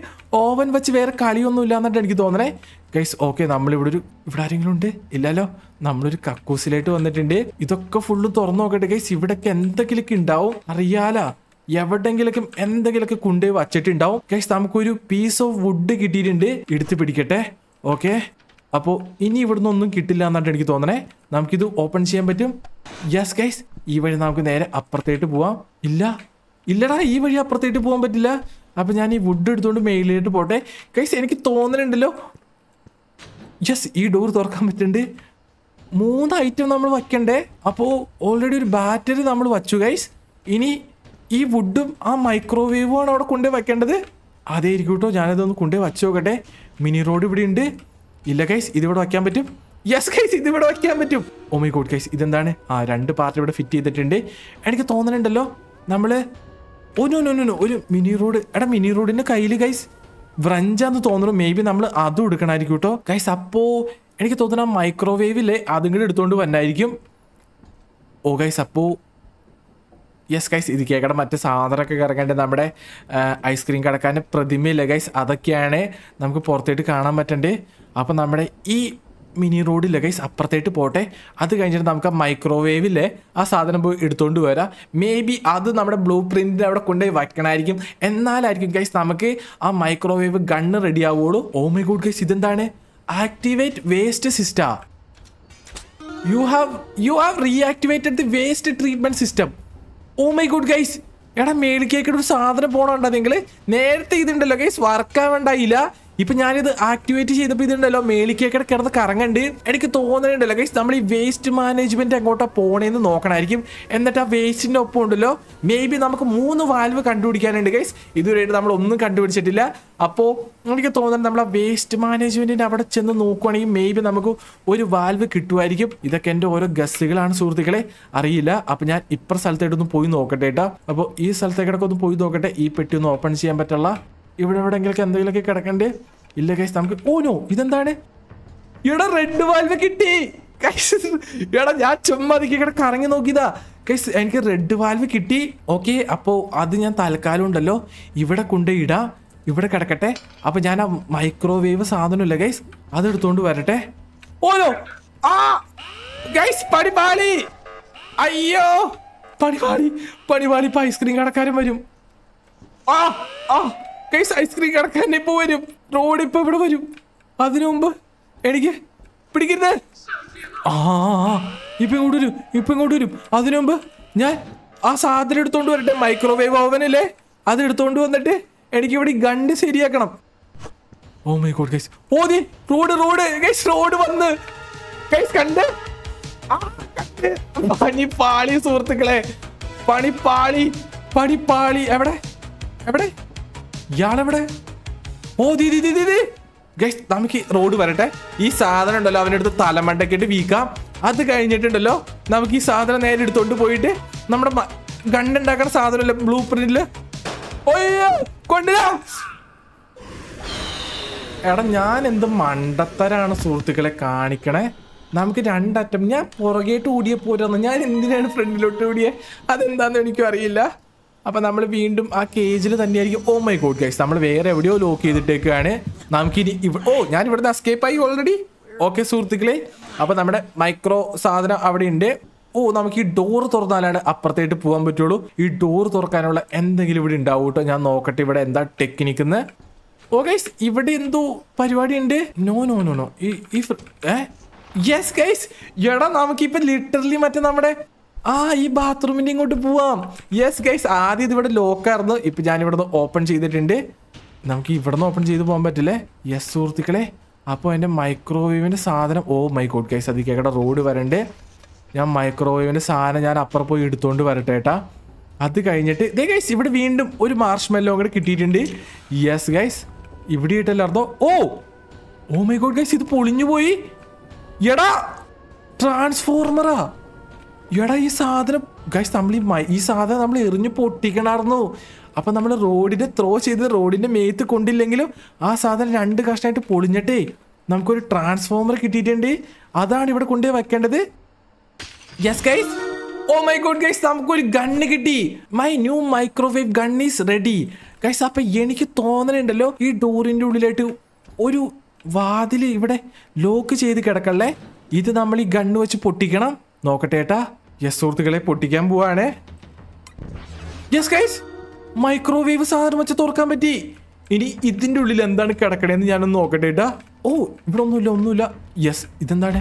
ഓവൻ വെച്ച് വേറെ കളിയൊന്നും ഇല്ല എന്നിട്ട് എനിക്ക് തോന്നണേ ഗൈസ് ഓക്കെ നമ്മളിവിടെ ഒരു ഇവിടെ ആരെങ്കിലും ഉണ്ട് ഇല്ലല്ലോ നമ്മളൊരു കക്കൂസിലായിട്ട് വന്നിട്ടുണ്ട് ഇതൊക്കെ ഫുള്ള് തുറന്നു നോക്കട്ടെ ഗൈസ് ഇവിടെയൊക്കെ എന്തെങ്കിലുമൊക്കെ ഉണ്ടാവും അറിയാലോ എവിടെങ്കിലൊക്കെ എന്തെങ്കിലുമൊക്കെ കൊണ്ടുപോയി വച്ചിട്ടുണ്ടാവും ഗൈസ് നമുക്കൊരു പീസ് ഓഫ് വുഡ് കിട്ടിയിട്ടുണ്ട് എടുത്ത് പിടിക്കട്ടെ ഓക്കെ അപ്പോൾ ഇനി ഇവിടുന്ന് ഒന്നും കിട്ടില്ല എന്നാണ് എനിക്ക് തോന്നണേ നമുക്കിത് ഓപ്പൺ ചെയ്യാൻ പറ്റും യെസ് ഗൈസ് ഈ വഴി നമുക്ക് നേരെ അപ്പുറത്തേട്ട് പോവാം ഇല്ല ഇല്ലടാ ഈ വഴി അപ്പുറത്തേട്ട് പോകാൻ പറ്റില്ല അപ്പം ഞാൻ ഈ വുഡ് എടുത്തുകൊണ്ട് മേളിലേട്ട് പോട്ടെ ഗൈസ് എനിക്ക് തോന്നലുണ്ടല്ലോ യെസ് ഈ ഡോർ തുറക്കാൻ പറ്റുന്നുണ്ട് മൂന്ന് ഐറ്റം നമ്മൾ വയ്ക്കണ്ടേ അപ്പോൾ ഓൾറെഡി ഒരു ബാറ്ററി നമ്മൾ വച്ചു ഗൈസ് ഇനി ഈ വുഡും ആ മൈക്രോവേവും ആണ് അവിടെ കൊണ്ടുപോയി വയ്ക്കേണ്ടത് അതേ ഇരിക്കും കേട്ടോ ഞാനതൊന്ന് കൊണ്ടുപോയി വച്ചു നോക്കട്ടെ മിനി റോഡ് ഇവിടെ ഉണ്ട് ഇല്ല ഗൈസ് ഇതിവിടെ വയ്ക്കാൻ പറ്റും യെസ് ഗൈസ് ഇതിവിടെ വയ്ക്കാൻ പറ്റും മൈ ഗോഡ് ഗൈസ് ഇതെന്താണ് ആ രണ്ട് പാർട്ട് ഇവിടെ ഫിറ്റ് ചെയ്തിട്ടുണ്ട് എനിക്ക് തോന്നുന്നുണ്ടല്ലോ നമ്മൾ ഒന്നുനൊന്നു ഒരു മിനി റോഡ് എടാ മിനി റോഡിൻ്റെ കയ്യിൽ ഗൈസ് വ്രഞ്ചാന്ന് തോന്നുന്നു മേ ബി നമ്മൾ അതും എടുക്കണമായിരിക്കും കേട്ടോ ഗൈസ് അപ്പോൾ എനിക്ക് തോന്നുന്നു ആ മൈക്രോവേവില്ലേ അതും കൂടി എടുത്തുകൊണ്ട് വന്നായിരിക്കും ഓ ഗൈസ് അപ്പോൾ യെസ് ഗൈസ് ഇത് കേക്കട മറ്റേ സാധനമൊക്കെ കിടക്കേണ്ടത് നമ്മുടെ ഐസ്ക്രീം കിടക്കാൻ പ്രതിമയില്ല ഗൈസ് അതൊക്കെയാണ് നമുക്ക് പുറത്തേട്ട് കാണാൻ പറ്റണ്ടേ അപ്പോൾ നമ്മുടെ ഈ മിനി റോഡില്ല ഗൈസ് അപ്പുറത്തേട്ട് പോട്ടെ അത് കഴിഞ്ഞിട്ട് നമുക്ക് ആ മൈക്രോവേവിലെ ആ സാധനം പോയി എടുത്തുകൊണ്ട് വരാം മേ ബി അത് നമ്മുടെ ബ്ലൂ പ്രിൻറ്റിൻ്റെ അവിടെ കൊണ്ടുപോയി വയ്ക്കണമായിരിക്കും എന്നാലായിരിക്കും ഗൈസ് നമുക്ക് ആ മൈക്രോവേവ് ഗണ്ണ് റെഡി ആവുള്ളൂ ഓ മൈ ഗുഡ് ഗൈസ് ഇതെന്താണ് activate waste system you have you have reactivated the waste treatment system oh my good guys എടാ മേളിക്കേക്കൊരു സാധനം പോകണുണ്ടോ നിങ്ങൾ നേരത്തെ ഇതുണ്ടല്ലോ ഗൈസ് ഇല്ല ഇപ്പൊ ഞാനിത് ആക്ടിവേറ്റ് ചെയ്തപ്പോൾ ഇതുണ്ടല്ലോ മേളിക്കേക്കട കിടന്ന് കറങ്ങണ്ട് എനിക്ക് തോന്നുന്നുണ്ടല്ലോ ഗൈസ് നമ്മൾ ഈ വേസ്റ്റ് മാനേജ്മെന്റ് അങ്ങോട്ടാ പോണേന്ന് നോക്കണായിരിക്കും എന്നിട്ട് ആ വേസ്റ്റിന്റെ ഒപ്പം ഉണ്ടല്ലോ മേ ബി നമുക്ക് മൂന്ന് വാൽവ് കണ്ടുപിടിക്കാനുണ്ട് ഗൈസ് ഇതുവരെ നമ്മൾ ഒന്നും കണ്ടുപിടിച്ചിട്ടില്ല അപ്പോ എനിക്ക് തോന്നുന്നു നമ്മൾ ആ വേസ്റ്റ് മാനേജ്മെന്റിന്റെ അവിടെ ചെന്ന് നോക്കുവാണെങ്കിൽ മേ ബി നമുക്ക് ഒരു വാൽവ് കിട്ടുമായിരിക്കും ഇതൊക്കെ എൻ്റെ ഓരോ ഗസ്സുകളാണ് സുഹൃത്തുക്കളെ അറിയില്ല അപ്പൊ ഞാൻ ഇപ്പൊ സ്ഥലത്തേക്കൊന്ന് പോയി നോക്കട്ടെ കേട്ടോ അപ്പോൾ ഈ സ്ഥലത്തേക്കിടക്കൊന്ന് പോയി നോക്കട്ടെ ഈ പെട്ടി ഒന്ന് ഓപ്പൺ ചെയ്യാൻ പറ്റുള്ള ഇവിടെ എവിടെയെങ്കിലും എന്തെങ്കിലുമൊക്കെ കിടക്കണ്ടേ ഇല്ല കൈസ് നമുക്ക് ഓനോ ഇതെന്താണ് ഇവിടെ റെഡ് വാൽവ് കിട്ടി കൈസ് എടാ ഞാൻ ചുമ്മാ അതിക്ക് ഇവിടെ കറങ്ങി നോക്കിയതാ കൈസ് എനിക്ക് റെഡ് വാൽവ് കിട്ടി ഓക്കെ അപ്പോൾ അത് ഞാൻ തൽക്കാലം ഉണ്ടല്ലോ ഇവിടെ കൊണ്ട് ഇടാം ഇവിടെ കിടക്കട്ടെ അപ്പോൾ ഞാൻ ആ മൈക്രോവേവ് സാധനമില്ല ഗൈസ് എടുത്തോണ്ട് വരട്ടെ ഓരോ ആ ഗൈസ് പണിപാളി അയ്യോ പണിപാളി പണിപാളി ഇപ്പം ഐസ്ക്രീം കടക്കാരൻ വരും ആ ആ കൈസ് ഐസ്ക്രീം കിടക്കാൻ ഇപ്പൊ വരും റോഡ് ഇപ്പൊ ഇവിടെ വരും അതിനു മുമ്പ് എനിക്ക് പിടിക്കരുത് ആ ഇപ്പൊ ഇങ്ങോട്ട് വരും ഇപ്പൊ ഇങ്ങോട്ട് വരും അതിനു മുമ്പ് ഞാൻ ആ സാധനം എടുത്തോണ്ട് വരട്ടെ മൈക്രോവേവ് അല്ലേ അത് എടുത്തോണ്ട് വന്നിട്ട് എനിക്ക് ഇവിടെ ഗണ്ട് ശരിയാക്കണം oh my god guys oh Rod Rod guys Rod വന്ന് ഗൈസ് കണ്ട് പണിപ്പാളി സുഹൃത്തുക്കളെ പണിപ്പാളി പണിപ്പാളി എവിടെ എവിടെ ഇയാളെവിടെ ഓ ദീദി ദീദി ദീ ഗൈസ് നമുക്ക് റോഡ് വരട്ടെ ഈ സാധനം ഉണ്ടല്ലോ അവൻ്റെ അടുത്ത് തലമണ്ടക്കിട്ട് വീക്കാം അത് കഴിഞ്ഞിട്ടുണ്ടല്ലോ നമുക്ക് ഈ സാധനം നേരെ എടുത്തോണ്ട് പോയിട്ട് നമ്മുടെ സാധനം സാധനമല്ലേ ബ്ലൂ പ്രിന്റില് കൊണ്ടുവരാം എടാ ഞാൻ എന്ത് മണ്ടത്തരാണ് സുഹൃത്തുക്കളെ കാണിക്കണേ നമുക്ക് രണ്ടറ്റം ഞാൻ പുറകേട്ട് പോരാന്ന് ഞാൻ എന്തിനാണ് ഫ്രണ്ടിലോട്ട് ഓടിയേ അതെന്താന്ന് എനിക്കും അറിയില്ല അപ്പോൾ നമ്മൾ വീണ്ടും ആ കേജിൽ തന്നെയായിരിക്കും ഓ മൈ ഗോഡ് ഗൈസ് നമ്മൾ വേറെ എവിടെയോ ലോക്ക് ചെയ്തിട്ടേക്കാണ് നമുക്കിനി ഓ oh, ഞാൻ ഇവിടുന്ന് എസ്കേപ്പ് ആയി ഓൾറെഡി ഓക്കെ സുഹൃത്തുക്കളെ അപ്പോൾ നമ്മുടെ മൈക്രോ സാധനം അവിടെ ഉണ്ട് ഓ oh, നമുക്ക് ഈ ഡോർ തുറന്നാലാണ് അപ്പുറത്തേട്ട് പോകാൻ പറ്റുള്ളൂ ഈ ഡോർ തുറക്കാനുള്ള എന്തെങ്കിലും ഇവിടെ ഉണ്ടാവും കേട്ടോ ഞാൻ നോക്കട്ടെ ഇവിടെ എന്താ ടെക്നിക്കെന്ന് ഓ ഗൈസ് ഇവിടെ എന്തോ പരിപാടി ഉണ്ട് നോ നോ നോ നോ ഈ ഏ യെസ് ഗൈസ് എടാ നമുക്കിപ്പോൾ ലിറ്ററലി മറ്റേ നമ്മുടെ ആ ഈ ബാത്റൂമിന്റെ ഇങ്ങോട്ട് പോവാം യെസ് ഗൈസ് ആദ്യം ഇത് ഇവിടെ ലോക്കായിരുന്നു ഞാൻ ഞാനിവിടുന്ന് ഓപ്പൺ ചെയ്തിട്ടുണ്ട് നമുക്ക് ഇവിടുന്ന് ഓപ്പൺ ചെയ്ത് പോകാൻ പറ്റില്ലേ യെസ് സുഹൃത്തുക്കളെ അപ്പൊ എന്റെ മൈക്രോവേവിന്റെ സാധനം ഓ മൈ ഗോഡ് ഗൈസ് അത് കേക്കട്ടെ റോഡ് വരണ്ടേ ഞാൻ മൈക്രോവേവിന്റെ സാധനം ഞാൻ അപ്പുറം പോയി എടുത്തുകൊണ്ട് വരട്ടെ ഏട്ടാ അത് കഴിഞ്ഞിട്ട് ഇതേ ഗൈസ് ഇവിടെ വീണ്ടും ഒരു മാർഷ് മെല്ലോ കൂടെ കിട്ടിയിട്ടുണ്ട് യെസ് ഗൈസ് ഇവിടെ ഇട്ടല്ലാർന്നോ oh oh my god guys ഇത് പൊളിഞ്ഞു പോയി എടാ ട്രാൻസ്ഫോർമറാ എടാ ഈ സാധനം ഗൈസ് നമ്മൾ ഈ സാധനം നമ്മൾ എറിഞ്ഞു പൊട്ടിക്കണമായിരുന്നു അപ്പം നമ്മൾ റോഡിനെ ത്രോ ചെയ്ത് റോഡിൻ്റെ മേത്ത് കൊണ്ടില്ലെങ്കിലും ആ സാധനം രണ്ട് കഷ്ടമായിട്ട് പൊളിഞ്ഞിട്ടേ നമുക്കൊരു ട്രാൻസ്ഫോമർ കിട്ടിയിട്ടുണ്ട് അതാണ് ഇവിടെ കൊണ്ടുപോയി വെക്കേണ്ടത് yes guys oh my god guys നമുക്കൊരു ഗണ്ണ് കിട്ടി my new microwave gun is ready guys അപ്പം എനിക്ക് തോന്നലുണ്ടല്ലോ ഈ ഡോറിൻ്റെ ഉള്ളിലായിട്ട് ഒരു വാതിൽ ഇവിടെ ലോക്ക് ചെയ്ത് കിടക്കല്ലേ ഇത് നമ്മൾ ഈ ഗണ്ണ് വെച്ച് പൊട്ടിക്കണം നോക്കട്ടെ ഏട്ടാ യെസ് സുഹൃത്തുക്കളെ പൊട്ടിക്കാൻ പോവാണേ യെസ് ഗൈസ് മൈക്രോവേവ് സാധനം വെച്ച് തുറക്കാൻ പറ്റി ഇനി ഇതിൻ്റെ ഉള്ളിൽ എന്താണ് കിടക്കണേന്ന് ഞാനൊന്ന് നോക്കട്ടെ ഇട്ടാ ഓ ഇവിടെ ഒന്നുമില്ല ഒന്നുമില്ല യെസ് ഇതെന്താണ്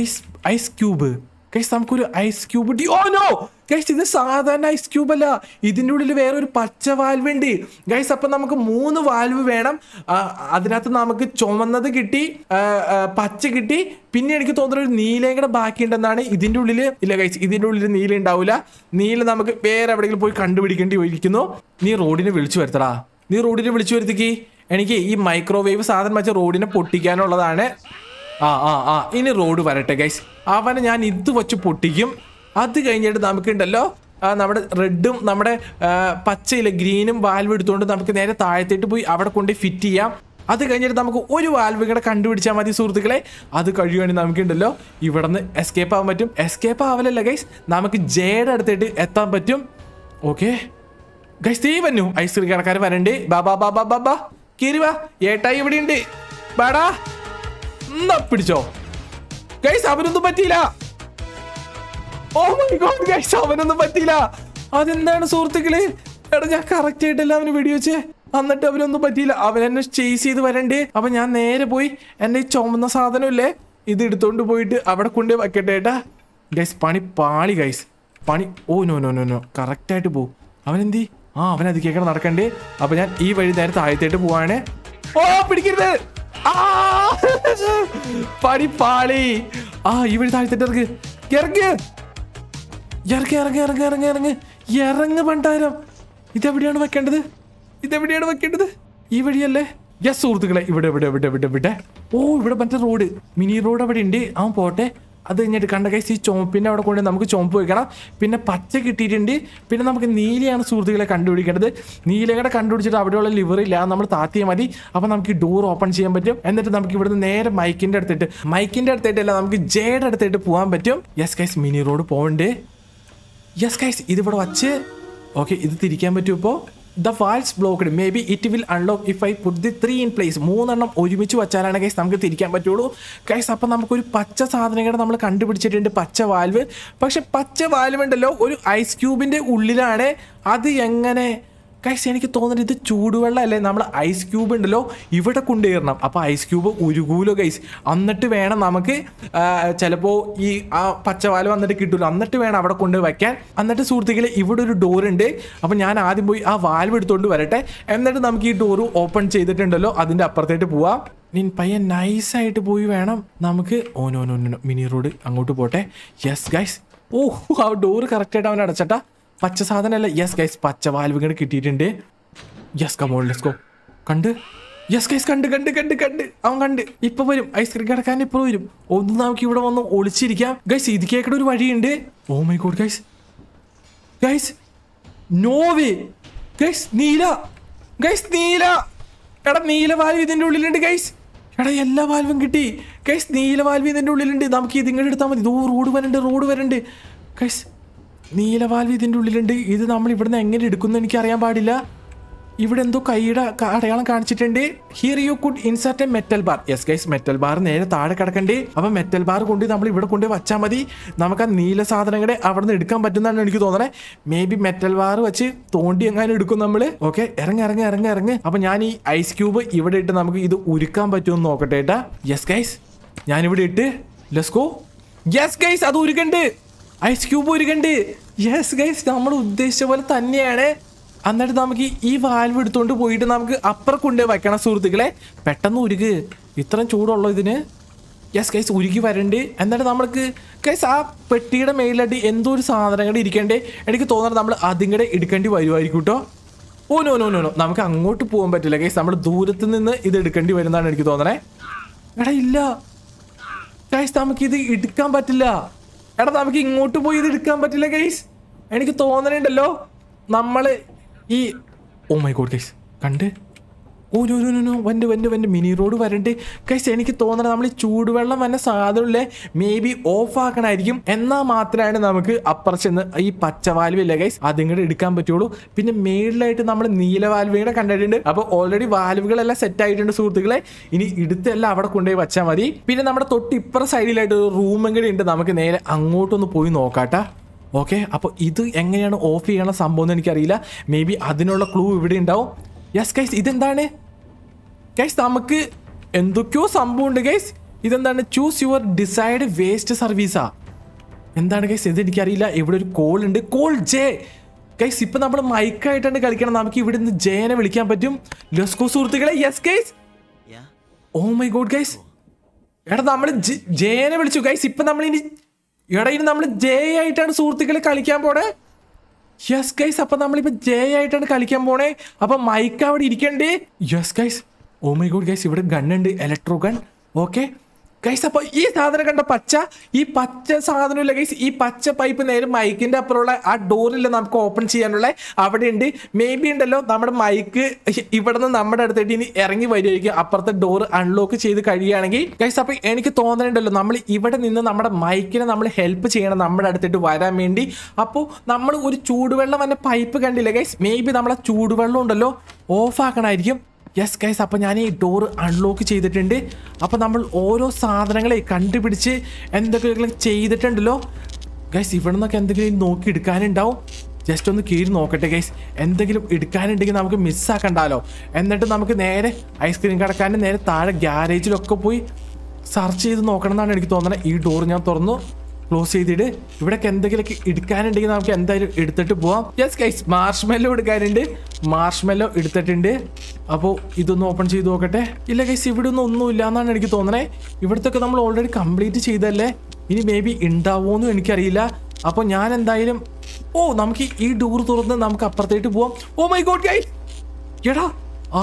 ഐസ് ഐസ് ക്യൂബ് ഗൈസ് നമുക്കൊരു ഐസ് ക്യൂബ് ഡി ഓ നോ ഗൈസ് ഇത് സാധാരണ ഐസ് ക്യൂബ് അല്ല ഇതിൻ്റെ ഉള്ളിൽ വേറെ ഒരു പച്ച വാൽവ് ഉണ്ട് ഗൈസ് അപ്പം നമുക്ക് മൂന്ന് വാൽവ് വേണം അതിനകത്ത് നമുക്ക് ചുമന്നത് കിട്ടി പച്ച കിട്ടി പിന്നെ എനിക്ക് തോന്നുന്ന ഒരു നീലയും കൂടെ ഉണ്ടെന്നാണ് ഇതിൻ്റെ ഉള്ളിൽ ഇല്ല ഗൈസ് ഇതിൻ്റെ ഉള്ളിൽ നീല ഉണ്ടാവില്ല നീല നമുക്ക് വേറെ എവിടെയെങ്കിലും പോയി കണ്ടുപിടിക്കേണ്ടി ഇരിക്കുന്നു നീ റോഡിനെ വിളിച്ചു വരുത്തടാ നീ റോഡിനെ വിളിച്ചു വരുത്തിക്കി എനിക്ക് ഈ മൈക്രോവേവ് സാധനം വെച്ച റോഡിനെ പൊട്ടിക്കാനുള്ളതാണ് ആ ആ ആ ഇനി റോഡ് വരട്ടെ ഗൈസ് അവനെ ഞാൻ ഇത് വെച്ച് പൊട്ടിക്കും അത് കഴിഞ്ഞിട്ട് നമുക്കുണ്ടല്ലോ നമ്മുടെ റെഡും നമ്മുടെ പച്ചയിലെ ഗ്രീനും വാൽവ് എടുത്തുകൊണ്ട് നമുക്ക് നേരെ താഴത്തേട്ട് പോയി അവിടെ കൊണ്ട് ഫിറ്റ് ചെയ്യാം അത് കഴിഞ്ഞിട്ട് നമുക്ക് ഒരു വാൽവ് കൂടെ കണ്ടുപിടിച്ചാൽ മതി സുഹൃത്തുക്കളെ അത് കഴിയുകയാണെങ്കിൽ നമുക്കുണ്ടല്ലോ ഇവിടെ നിന്ന് എസ്കേപ്പ് ആവാൻ പറ്റും എസ്കേപ്പ് ആവലല്ല ഗൈസ് നമുക്ക് ജയുടെ അടുത്തേട്ട് എത്താൻ പറ്റും ഓക്കെ ഗൈസ് തീ വന്നു ഐസ്ക്രീം കടക്കാർ വരണ്ട് ബാബാ ബാബാ ബാബാ കീറി വാ ഏട്ടായി ഇവിടെ ഉണ്ട് ബാടാ പിടിച്ചോ ഗൈസ് അവനൊന്നും പറ്റിയില്ല ഓ മൈ ഗോഡ് ഗൈസ് അവനൊന്നും പറ്റിയില്ല അതെന്താണ് സുഹൃത്തുക്കള് എടാ ഞാൻ കറക്റ്റ് ആയിട്ടല്ല അവന് വെച്ചേ എന്നിട്ട് അവനൊന്നും പറ്റിയില്ല അവൻ എന്നെ ചേസ് ചെയ്ത് വരണ്ടേ അപ്പൊ ഞാൻ നേരെ പോയി എന്റെ ഈ ചുമന്ന സാധനമല്ലേ ഇത് എടുത്തോണ്ട് പോയിട്ട് അവിടെ കൊണ്ട് വെക്കട്ടെ ഏട്ടാ ഗൈസ് പണി പാളി ഗൈസ് പണി oh no no no no കറക്റ്റായിട്ട് പോകും അവനെന്തി ആ അവനത് കേൾക്കണം നടക്കണ്ടേ അപ്പൊ ഞാൻ ഈ വഴി നേരത്തെ താഴത്തേട്ട് പോവാണേ ഓ പിടിക്കരുത് പടി പാളി ആ ഇവിടെ താഴ്ത്തിട്ട് ഇറങ്ങ് ഇറങ്ങ് ഇറങ്ങ് ഇറങ്ങ് ഇറങ്ങ് ഇറങ്ങ് ഇറങ്ങ് ഇറങ്ങ് പണ്ടാരം ഇതെവിടെയാണ് വെക്കേണ്ടത് ഇതെവിടെയാണ് വെക്കേണ്ടത് ഈ വഴിയല്ലേ യെസ് സുഹൃത്തുക്കളെ ഇവിടെ ഇവിടെ ഇവിടെ ഇവിടെ ഇവിടെ ഓ ഇവിടെ മറ്റേ റോഡ് മിനി റോഡ് അവിടെ ഉണ്ട് അവൻ പോട്ടെ അത് കഴിഞ്ഞിട്ട് കണ്ട കൈസ് ഈ ചുമപ്പിൻ്റെ അവിടെ കൊണ്ട് നമുക്ക് ചുമപ്പ് വയ്ക്കണം പിന്നെ പച്ച കിട്ടിയിട്ടുണ്ട് പിന്നെ നമുക്ക് നീലയാണ് സുഹൃത്തുക്കളെ കണ്ടുപിടിക്കേണ്ടത് നീലയുടെ കണ്ടുപിടിച്ചിട്ട് അവിടെയുള്ള ലിവറില്ല നമ്മൾ താത്തിയാൽ മതി അപ്പോൾ നമുക്ക് ഈ ഡോർ ഓപ്പൺ ചെയ്യാൻ പറ്റും എന്നിട്ട് നമുക്ക് ഇവിടുന്ന് നേരെ മൈക്കിൻ്റെ അടുത്തിട്ട് മൈക്കിൻ്റെ അടുത്തായിട്ടല്ല നമുക്ക് ജയുടെ അടുത്തായിട്ട് പോകാൻ പറ്റും യെസ് കൈസ് മിനി റോഡ് പോകണ്ടേ യെസ് കൈസ് ഇതിവിടെ വച്ച് ഓക്കെ ഇത് തിരിക്കാൻ പറ്റുമോ ഇപ്പോൾ the valve's blocked maybe it will unlock if I put the three in place മൂന്നെണ്ണം ഒരുമിച്ച് വെച്ചാലാണ് കൈസ് നമുക്ക് തിരിക്കാൻ പറ്റുള്ളൂ കൈസ് അപ്പം നമുക്കൊരു പച്ച സാധനങ്ങൾ നമ്മൾ കണ്ടുപിടിച്ചിട്ടുണ്ട് പച്ച വാൽവ് പക്ഷെ പച്ച വാൽവ് ഉണ്ടല്ലോ ഒരു ഐസ് ക്യൂബിൻ്റെ ഉള്ളിലാണ് അത് എങ്ങനെ കൈസ് എനിക്ക് തോന്നുന്നത് ഇത് അല്ലേ നമ്മൾ ഐസ് ക്യൂബ് ഉണ്ടല്ലോ ഇവിടെ കൊണ്ടുവരണം അപ്പോൾ ഐസ് ക്യൂബ് ഉരുകൂലോ കൈസ് എന്നിട്ട് വേണം നമുക്ക് ചിലപ്പോൾ ഈ ആ പച്ചവാല വന്നിട്ട് കിട്ടുമല്ലോ എന്നിട്ട് വേണം അവിടെ കൊണ്ട് വയ്ക്കാൻ എന്നിട്ട് സുഹൃത്തുക്കളെ ഇവിടെ ഒരു ഡോർ ഉണ്ട് അപ്പോൾ ഞാൻ ആദ്യം പോയി ആ വാൽവ് എടുത്തുകൊണ്ട് വരട്ടെ എന്നിട്ട് നമുക്ക് ഈ ഡോർ ഓപ്പൺ ചെയ്തിട്ടുണ്ടല്ലോ അതിൻ്റെ അപ്പുറത്തേട്ട് പോവാം നിൻ പയ്യൻ നൈസായിട്ട് പോയി വേണം നമുക്ക് ഓനോനോനോ മിനി റോഡ് അങ്ങോട്ട് പോട്ടെ യെസ് ഗൈസ് ഓ ആ ഡോറ് കറക്റ്റായിട്ട് അവൻ അടച്ചട്ടാ പച്ച സാധനമല്ല യെസ് ഗൈസ് പച്ച വാൽവുകൾ കിട്ടിയിട്ടുണ്ട് യെസ് കമോൾ ലെറ്റ്സ് ഗോ കണ്ട് യെസ് ഗൈസ് കണ്ട് കണ്ട് കണ്ട് കണ്ട് അവൻ കണ്ട് ഇപ്പൊ വരും ഐസ്ക്രീം കിടക്കാൻ ഇപ്പൊ വരും ഒന്ന് നമുക്ക് ഇവിടെ വന്ന് ഒളിച്ചിരിക്കാം ഗൈസ് ഇത് കേൾക്കുന്ന ഒരു വഴിയുണ്ട് oh my god guys guys no way guys നീല ഗൈസ് നീല എടാ നീല വാൽവ് ഇതിന്റെ ഉള്ളിലുണ്ട് ഗൈസ് എടാ എല്ലാ വാൽവും കിട്ടി ഗൈസ് നീല വാൽവ് ഇതിന്റെ ഉള്ളിലുണ്ട് നമുക്ക് ഇതിങ്ങോട്ട് എടുത്താൽ മതി ഇതോ റോഡ് വരണ്ട് റോഡ് വരണ്ട് ഗൈസ് നീലവാൽവ് ഇതിൻ്റെ ഉള്ളിലുണ്ട് ഇത് നമ്മൾ ഇവിടുന്ന് എങ്ങനെ എനിക്ക് അറിയാൻ പാടില്ല ഇവിടെ എന്തോ കൈയുടെ അടയാളം കാണിച്ചിട്ടുണ്ട് here you could insert a metal bar yes guys metal bar നേരെ താഴെ കിടക്കണ്ടേ അപ്പം മെറ്റൽ ബാർ കൊണ്ട് നമ്മൾ ഇവിടെ കൊണ്ട് വച്ചാൽ മതി നമുക്ക് ആ നീല സാധനങ്ങളെ അവിടെ നിന്ന് എടുക്കാൻ പറ്റുന്നതാണ് എനിക്ക് തോന്നണേ മേ ബി മെറ്റൽ ബാർ വെച്ച് തോണ്ടി എങ്ങാനും എടുക്കും നമ്മൾ ഓക്കെ ഇറങ്ങി ഇറങ്ങി ഇറങ്ങി ഇറങ്ങി അപ്പം ഞാൻ ഈ ഐസ് ക്യൂബ് ഇവിടെ ഇട്ട് നമുക്ക് ഇത് ഉരുക്കാൻ പറ്റുമെന്ന് നോക്കട്ടെ ഏട്ടാ യെസ് ഗൈസ് ഞാനിവിടെ ഇട്ട് ലെസ്കോ യെസ് ഗൈസ് അത് ഉരുക്കണ്ട് ഐസ് ക്യൂബ് ഒരുക്കണ്ട് യെസ് ഗൈസ് നമ്മൾ ഉദ്ദേശിച്ച പോലെ തന്നെയാണ് എന്നിട്ട് നമുക്ക് ഈ വാൽവ് എടുത്തുകൊണ്ട് പോയിട്ട് നമുക്ക് അപ്പുറം കൊണ്ടുപോയി വയ്ക്കണം സുഹൃത്തുക്കളെ പെട്ടെന്ന് ഉരുക്ക് ഇത്രയും ചൂടുള്ളൂ ഇതിന് യെസ് ഗൈസ് ഉരുക്കി വരണ്ട് എന്നിട്ട് നമ്മൾക്ക് ഗൈസ് ആ പെട്ടിയുടെ മേലിലായിട്ട് എന്തോ ഒരു സാധനങ്ങൾ ഇരിക്കണ്ടേ എനിക്ക് തോന്നുന്നത് നമ്മൾ അതും കൂടെ എടുക്കേണ്ടി വരുമായിരിക്കും കേട്ടോ oh no no no no നമുക്ക് അങ്ങോട്ട് പോകാൻ പറ്റില്ല ഗൈസ് നമ്മൾ ദൂരത്ത് നിന്ന് ഇത് എടുക്കേണ്ടി വരുന്നതാണ് എനിക്ക് തോന്നണേ എടാ ഇല്ല നമുക്ക് ഇത് എടുക്കാൻ പറ്റില്ല എടാ നമുക്ക് ഇങ്ങോട്ട് പോയി ഇത് എടുക്കാൻ പറ്റില്ല ഗൈസ് എനിക്ക് തോന്നണുണ്ടല്ലോ നമ്മൾ ഈ ഓ മൈ ഗോഡ് ഗൈസ് കണ്ട് ഓ നോ നോ നോ വണ്ടി വണ്ടി വൻ്റെ മിനി റോഡ് വരണ്ട് കൈസ് എനിക്ക് തോന്നണം നമ്മൾ ചൂടുവെള്ളം വന്ന സാധനമില്ലേ മേ ബി ഓഫ് ആക്കണമായിരിക്കും എന്നാൽ മാത്രമാണ് നമുക്ക് അപ്പുറം ചെന്ന് ഈ പച്ച ഇല്ല കൈസ് കൂടെ എടുക്കാൻ പറ്റുള്ളൂ പിന്നെ മേളിലായിട്ട് നമ്മൾ നീല വാൽവുകളെ കണ്ടിട്ടുണ്ട് അപ്പോൾ ഓൾറെഡി വാൽവുകളെല്ലാം സെറ്റ് ആയിട്ടുണ്ട് സുഹൃത്തുക്കളെ ഇനി ഇടുത്തെല്ലാം അവിടെ കൊണ്ടുപോയി വച്ചാൽ മതി പിന്നെ നമ്മുടെ തൊട്ട് ഇപ്പുറ സൈഡിലായിട്ട് ഒരു റൂമും കൂടി ഉണ്ട് നമുക്ക് നേരെ അങ്ങോട്ടൊന്ന് പോയി നോക്കാട്ട ഓക്കെ അപ്പോൾ ഇത് എങ്ങനെയാണ് ഓഫ് ചെയ്യണ സംഭവം എന്ന് എനിക്കറിയില്ല മേ ബി അതിനുള്ള ക്ലൂ ഇവിടെ ഉണ്ടാവും യെസ് കൈസ് ഇതെന്താണ് ഗൈസ് നമുക്ക് എന്തൊക്കെയോ ഉണ്ട് ഗൈസ് ഇതെന്താണ് ചൂസ് യുവർ ഡിസൈഡ് വേസ്റ്റ് സർവീസാ എന്താണ് ഗൈസ് ഇത് എനിക്കറിയില്ല ഇവിടെ ഒരു കോൾ ഉണ്ട് കോൾ ജെ ഗൈസ് ഇപ്പൊ നമ്മൾ മൈക്കായിട്ടാണ് കളിക്കണം നമുക്ക് ഇവിടെ നിന്ന് ജയനെ വിളിക്കാൻ പറ്റും ലസ്കോ സുഹൃത്തുക്കളെ yes guys oh my god guys എടാ നമ്മൾ ജയനെ വിളിച്ചു ഗൈസ് ഇപ്പൊ നമ്മൾ ഇനി എടാ ഇനി നമ്മൾ ജെ ആയിട്ടാണ് സുഹൃത്തുക്കളെ കളിക്കാൻ പോണേ യെസ് ഗൈസ് അപ്പൊ നമ്മളിപ്പോ ജെ ആയിട്ടാണ് കളിക്കാൻ പോണേ അപ്പൊ മൈക്ക് അവിടെ ഇരിക്കണ്ടേ yes guys oh my god guys ഇവിടെ ഗൺ ഉണ്ട് ഇലക്ട്രോ ഗൺ ഓക്കെ ഗൈസ് അപ്പോൾ ഈ സാധനം കണ്ട പച്ച ഈ പച്ച ഇല്ല ഗൈസ് ഈ പച്ച പൈപ്പ് നേരെ മൈക്കിന്റെ അപ്പുറമുള്ള ആ ഡോറില്ല നമുക്ക് ഓപ്പൺ ചെയ്യാനുള്ള അവിടെ ഉണ്ട് മേ ബി ഉണ്ടല്ലോ നമ്മുടെ മൈക്ക് ഇവിടെ നിന്ന് നമ്മുടെ അടുത്തേക്ക് ഇനി ഇറങ്ങി വരികയായിരിക്കും അപ്പുറത്തെ ഡോർ അൺലോക്ക് ചെയ്ത് കഴിയുകയാണെങ്കിൽ ഗൈസ് അപ്പോൾ എനിക്ക് തോന്നുന്നുണ്ടല്ലോ നമ്മൾ ഇവിടെ നിന്ന് നമ്മുടെ മൈക്കിനെ നമ്മൾ ഹെൽപ്പ് ചെയ്യണം നമ്മുടെ അടുത്തിട്ട് വരാൻ വേണ്ടി അപ്പോൾ നമ്മൾ ഒരു ചൂടുവെള്ളം വന്ന പൈപ്പ് കണ്ടില്ല ഗൈസ് മേ ബി നമ്മളെ ചൂടുവെള്ളം ഉണ്ടല്ലോ ഓഫ് ആക്കണമായിരിക്കും യെസ് ഗൈസ് അപ്പം ഞാൻ ഈ ഡോർ അൺലോക്ക് ചെയ്തിട്ടുണ്ട് അപ്പം നമ്മൾ ഓരോ സാധനങ്ങളെ കണ്ടുപിടിച്ച് എന്തൊക്കെ ചെയ്തിട്ടുണ്ടല്ലോ ഗൈസ് ഇവിടെ നിന്നൊക്കെ എന്തെങ്കിലും നോക്കി എടുക്കാനുണ്ടാവും ജസ്റ്റ് ഒന്ന് കീഴ് നോക്കട്ടെ ഗൈസ് എന്തെങ്കിലും എടുക്കാനുണ്ടെങ്കിൽ നമുക്ക് മിസ്സാക്കണ്ടാലോ എന്നിട്ട് നമുക്ക് നേരെ ഐസ്ക്രീം കടക്കാരൻ്റെ നേരെ താഴെ ഗ്യാരേജിലൊക്കെ പോയി സെർച്ച് ചെയ്ത് നോക്കണം എന്നാണ് എനിക്ക് തോന്നുന്നത് ഈ ഡോറ് ഞാൻ തുറന്നു ക്ലോസ് ചെയ്തിട്ട് ഇവിടെയൊക്കെ എന്തെങ്കിലുമൊക്കെ എടുക്കാനുണ്ടെങ്കിൽ നമുക്ക് എന്തായാലും എടുത്തിട്ട് പോവാം യെസ് കൈസ് മെല്ലോ എടുക്കാനുണ്ട് മെല്ലോ എടുത്തിട്ടുണ്ട് അപ്പോൾ ഇതൊന്ന് ഓപ്പൺ ചെയ്ത് നോക്കട്ടെ ഇല്ല കൈസ് ഇവിടെ ഒന്നും ഒന്നും ഇല്ല എന്നാണ് എനിക്ക് തോന്നണേ ഇവിടുത്തെ നമ്മൾ ഓൾറെഡി കംപ്ലീറ്റ് ചെയ്തല്ലേ ഇനി മേ ബി ഉണ്ടാവുമോയെന്നും എനിക്കറിയില്ല അപ്പോൾ ഞാൻ എന്തായാലും ഓ നമുക്ക് ഈ ഡോർ തുറന്ന് നമുക്ക് അപ്പുറത്തേട്ട് പോവാം ഓ മൈ ഗോഡ് ഗൈസ് എടാ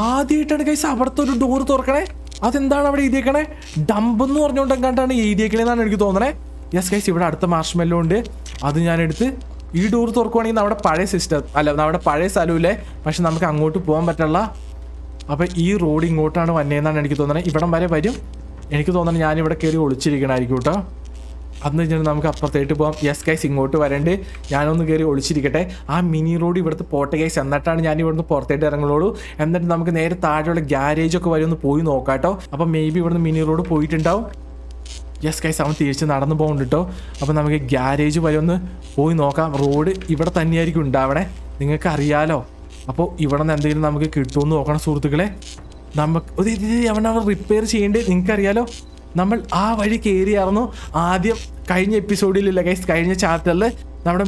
ആദ്യമായിട്ടാണ് കൈസ് അവിടുത്തെ ഒരു ഡോർ തുറക്കണേ അതെന്താണ് അവിടെ എഴുതിയേക്കണേ ഡമ്പ് എന്ന് പറഞ്ഞുകൊണ്ട് കണ്ടാണ് എഴുതിയേക്കണേന്നാണ് എനിക്ക് തോന്നണേ യെസ് ഗൈസ് ഇവിടെ അടുത്ത മാർഷ് മെല്ലോ ഉണ്ട് അത് ഞാനെടുത്ത് ഈ ഡോർ തുറക്കുവാണെങ്കിൽ നമ്മുടെ പഴയ സിസ്റ്റം അല്ല നമ്മുടെ പഴയ സ്ഥലമില്ലേ പക്ഷെ നമുക്ക് അങ്ങോട്ട് പോകാൻ പറ്റുള്ള അപ്പം ഈ റോഡ് ഇങ്ങോട്ടാണ് വന്നതെന്നാണ് എനിക്ക് തോന്നുന്നത് ഇവിടം വരെ വരും എനിക്ക് തോന്നുന്നത് ഞാനിവിടെ കയറി ഒളിച്ചിരിക്കണമായിരിക്കും കേട്ടോ അന്ന് കഴിഞ്ഞാൽ നമുക്ക് അപ്പുറത്തേട്ട് പോകാം യെസ് ഗൈസ് ഇങ്ങോട്ട് വരണ്ട് ഞാനൊന്ന് കയറി ഒളിച്ചിരിക്കട്ടെ ആ മിനി റോഡ് ഇവിടുത്തെ പോട്ടെ ഗൈസ് എന്നിട്ടാണ് ഞാൻ ഇവിടുന്ന് പുറത്തേട്ട് ഇറങ്ങുള്ളൂ എന്നിട്ട് നമുക്ക് നേരെ താഴെയുള്ള ഗ്യാരേജ് ഒക്കെ വരെ ഒന്ന് പോയി നോക്കാം കേട്ടോ അപ്പം മേ ബി ഇവിടുന്ന് മിനി റോഡ് പോയിട്ടുണ്ടാവും യെസ് കൈസ് അവൻ തിരിച്ച് നടന്നു പോകുന്നുണ്ട് കേട്ടോ അപ്പം നമുക്ക് ഗ്യാരേജ് വരെ ഒന്ന് പോയി നോക്കാം റോഡ് ഇവിടെ തന്നെയായിരിക്കും ഉണ്ടാവണേ നിങ്ങൾക്ക് അറിയാലോ അപ്പോൾ ഇവിടെ നിന്ന് എന്തെങ്കിലും നമുക്ക് കിട്ടുമെന്ന് നോക്കണം സുഹൃത്തുക്കളെ നമുക്ക് അവൻ അവർ റിപ്പയർ ചെയ്യേണ്ടത് നിങ്ങൾക്കറിയാലോ നമ്മൾ ആ വഴി കയറിയായിരുന്നു ആദ്യം കഴിഞ്ഞ എപ്പിസോഡിലില്ല ഗൈസ് കഴിഞ്ഞ ചാപ്റ്ററിൽ നമ്മുടെ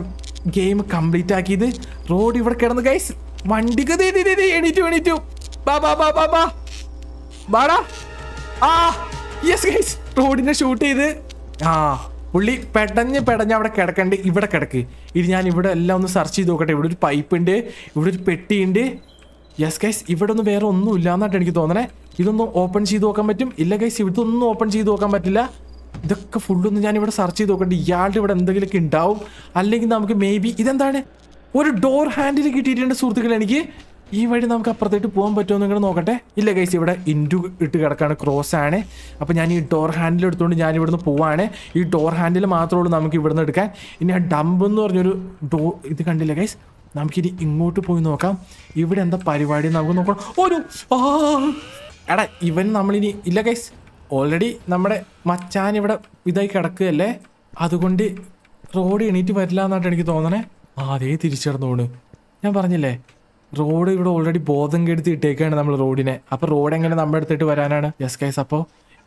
ഗെയിം കംപ്ലീറ്റ് ആക്കിയത് റോഡ് ഇവിടെ കിടന്ന് ഗൈസ് വണ്ടിക്ക് എണീറ്റു എണീറ്റു ബാ ബാ ബാ ബാ ബാ ബാടാ ആ യെസ് ഗൈസ് റോഡിനെ ഷൂട്ട് ചെയ്ത് ആ പുള്ളി പെടഞ്ഞ് പെടഞ്ഞ് അവിടെ കിടക്കണ്ട് ഇവിടെ കിടക്ക് ഇത് ഞാൻ ഇവിടെ എല്ലാം ഒന്ന് സെർച്ച് ചെയ്ത് നോക്കട്ടെ ഇവിടെ ഒരു പൈപ്പ് ഉണ്ട് ഇവിടെ ഒരു പെട്ടി ഉണ്ട് യെസ് ഗൈസ് ഇവിടെ ഒന്നും വേറെ ഒന്നും ഇല്ല എനിക്ക് തോന്നണേ ഇതൊന്നും ഓപ്പൺ ചെയ്ത് നോക്കാൻ പറ്റും ഇല്ല ഗൈസ് ഇവിടുത്തെ ഓപ്പൺ ചെയ്ത് നോക്കാൻ പറ്റില്ല ഇതൊക്കെ ഒന്ന് ഞാൻ ഇവിടെ സെർച്ച് ചെയ്ത് നോക്കട്ടെ ഇയാളുടെ ഇവിടെ എന്തെങ്കിലുമൊക്കെ ഉണ്ടാവും അല്ലെങ്കിൽ നമുക്ക് മേ ബി ഇതെന്താണ് ഒരു ഡോർ ഹാൻഡിൽ കിട്ടിയിട്ടുണ്ട് സുഹൃത്തുക്കൾ എനിക്ക് ഈ വഴി നമുക്ക് അപ്പുറത്തേക്ക് പോകാൻ പറ്റുമോ നിങ്ങൾ നോക്കട്ടെ ഇല്ല ഗൈസ് ഇവിടെ ഇൻറ്റു ഇട്ട് കിടക്കാണ് ക്രോസ് ആണ് അപ്പോൾ ഞാൻ ഈ ഡോർ ഹാൻഡിൽ എടുത്തുകൊണ്ട് ഞാൻ ഇവിടുന്ന് പോവാണ് ഈ ഡോർ ഹാൻഡിൽ മാത്രമേ ഉള്ളൂ നമുക്ക് ഇവിടുന്ന് എടുക്കാൻ ഇനി ആ ഡംബ് എന്ന് പറഞ്ഞൊരു ഡോ ഇത് കണ്ടില്ല ഗൈസ് നമുക്കിനി ഇങ്ങോട്ട് പോയി നോക്കാം ഇവിടെ എന്താ പരിപാടി നമുക്ക് നോക്കണം ഒരു എടാ ഇവൻ നമ്മളിനി ഇല്ല ഗൈസ് ഓൾറെഡി നമ്മുടെ മച്ചാൻ ഇവിടെ ഇതായി കിടക്കുകയല്ലേ അതുകൊണ്ട് റോഡ് എണീറ്റ് വരില്ല എന്നായിട്ട് എനിക്ക് തോന്നണേ ആ അതേ തിരിച്ചിടന്നു ഞാൻ പറഞ്ഞില്ലേ റോഡ് ഇവിടെ ഓൾറെഡി ബോധം കെടുത്തി ഇട്ടേക്കാണ് നമ്മൾ റോഡിനെ അപ്പോൾ റോഡ് എങ്ങനെ നമ്മുടെ അടുത്തിട്ട് വരാനാണ് യെസ് ഗൈസ് അപ്പോൾ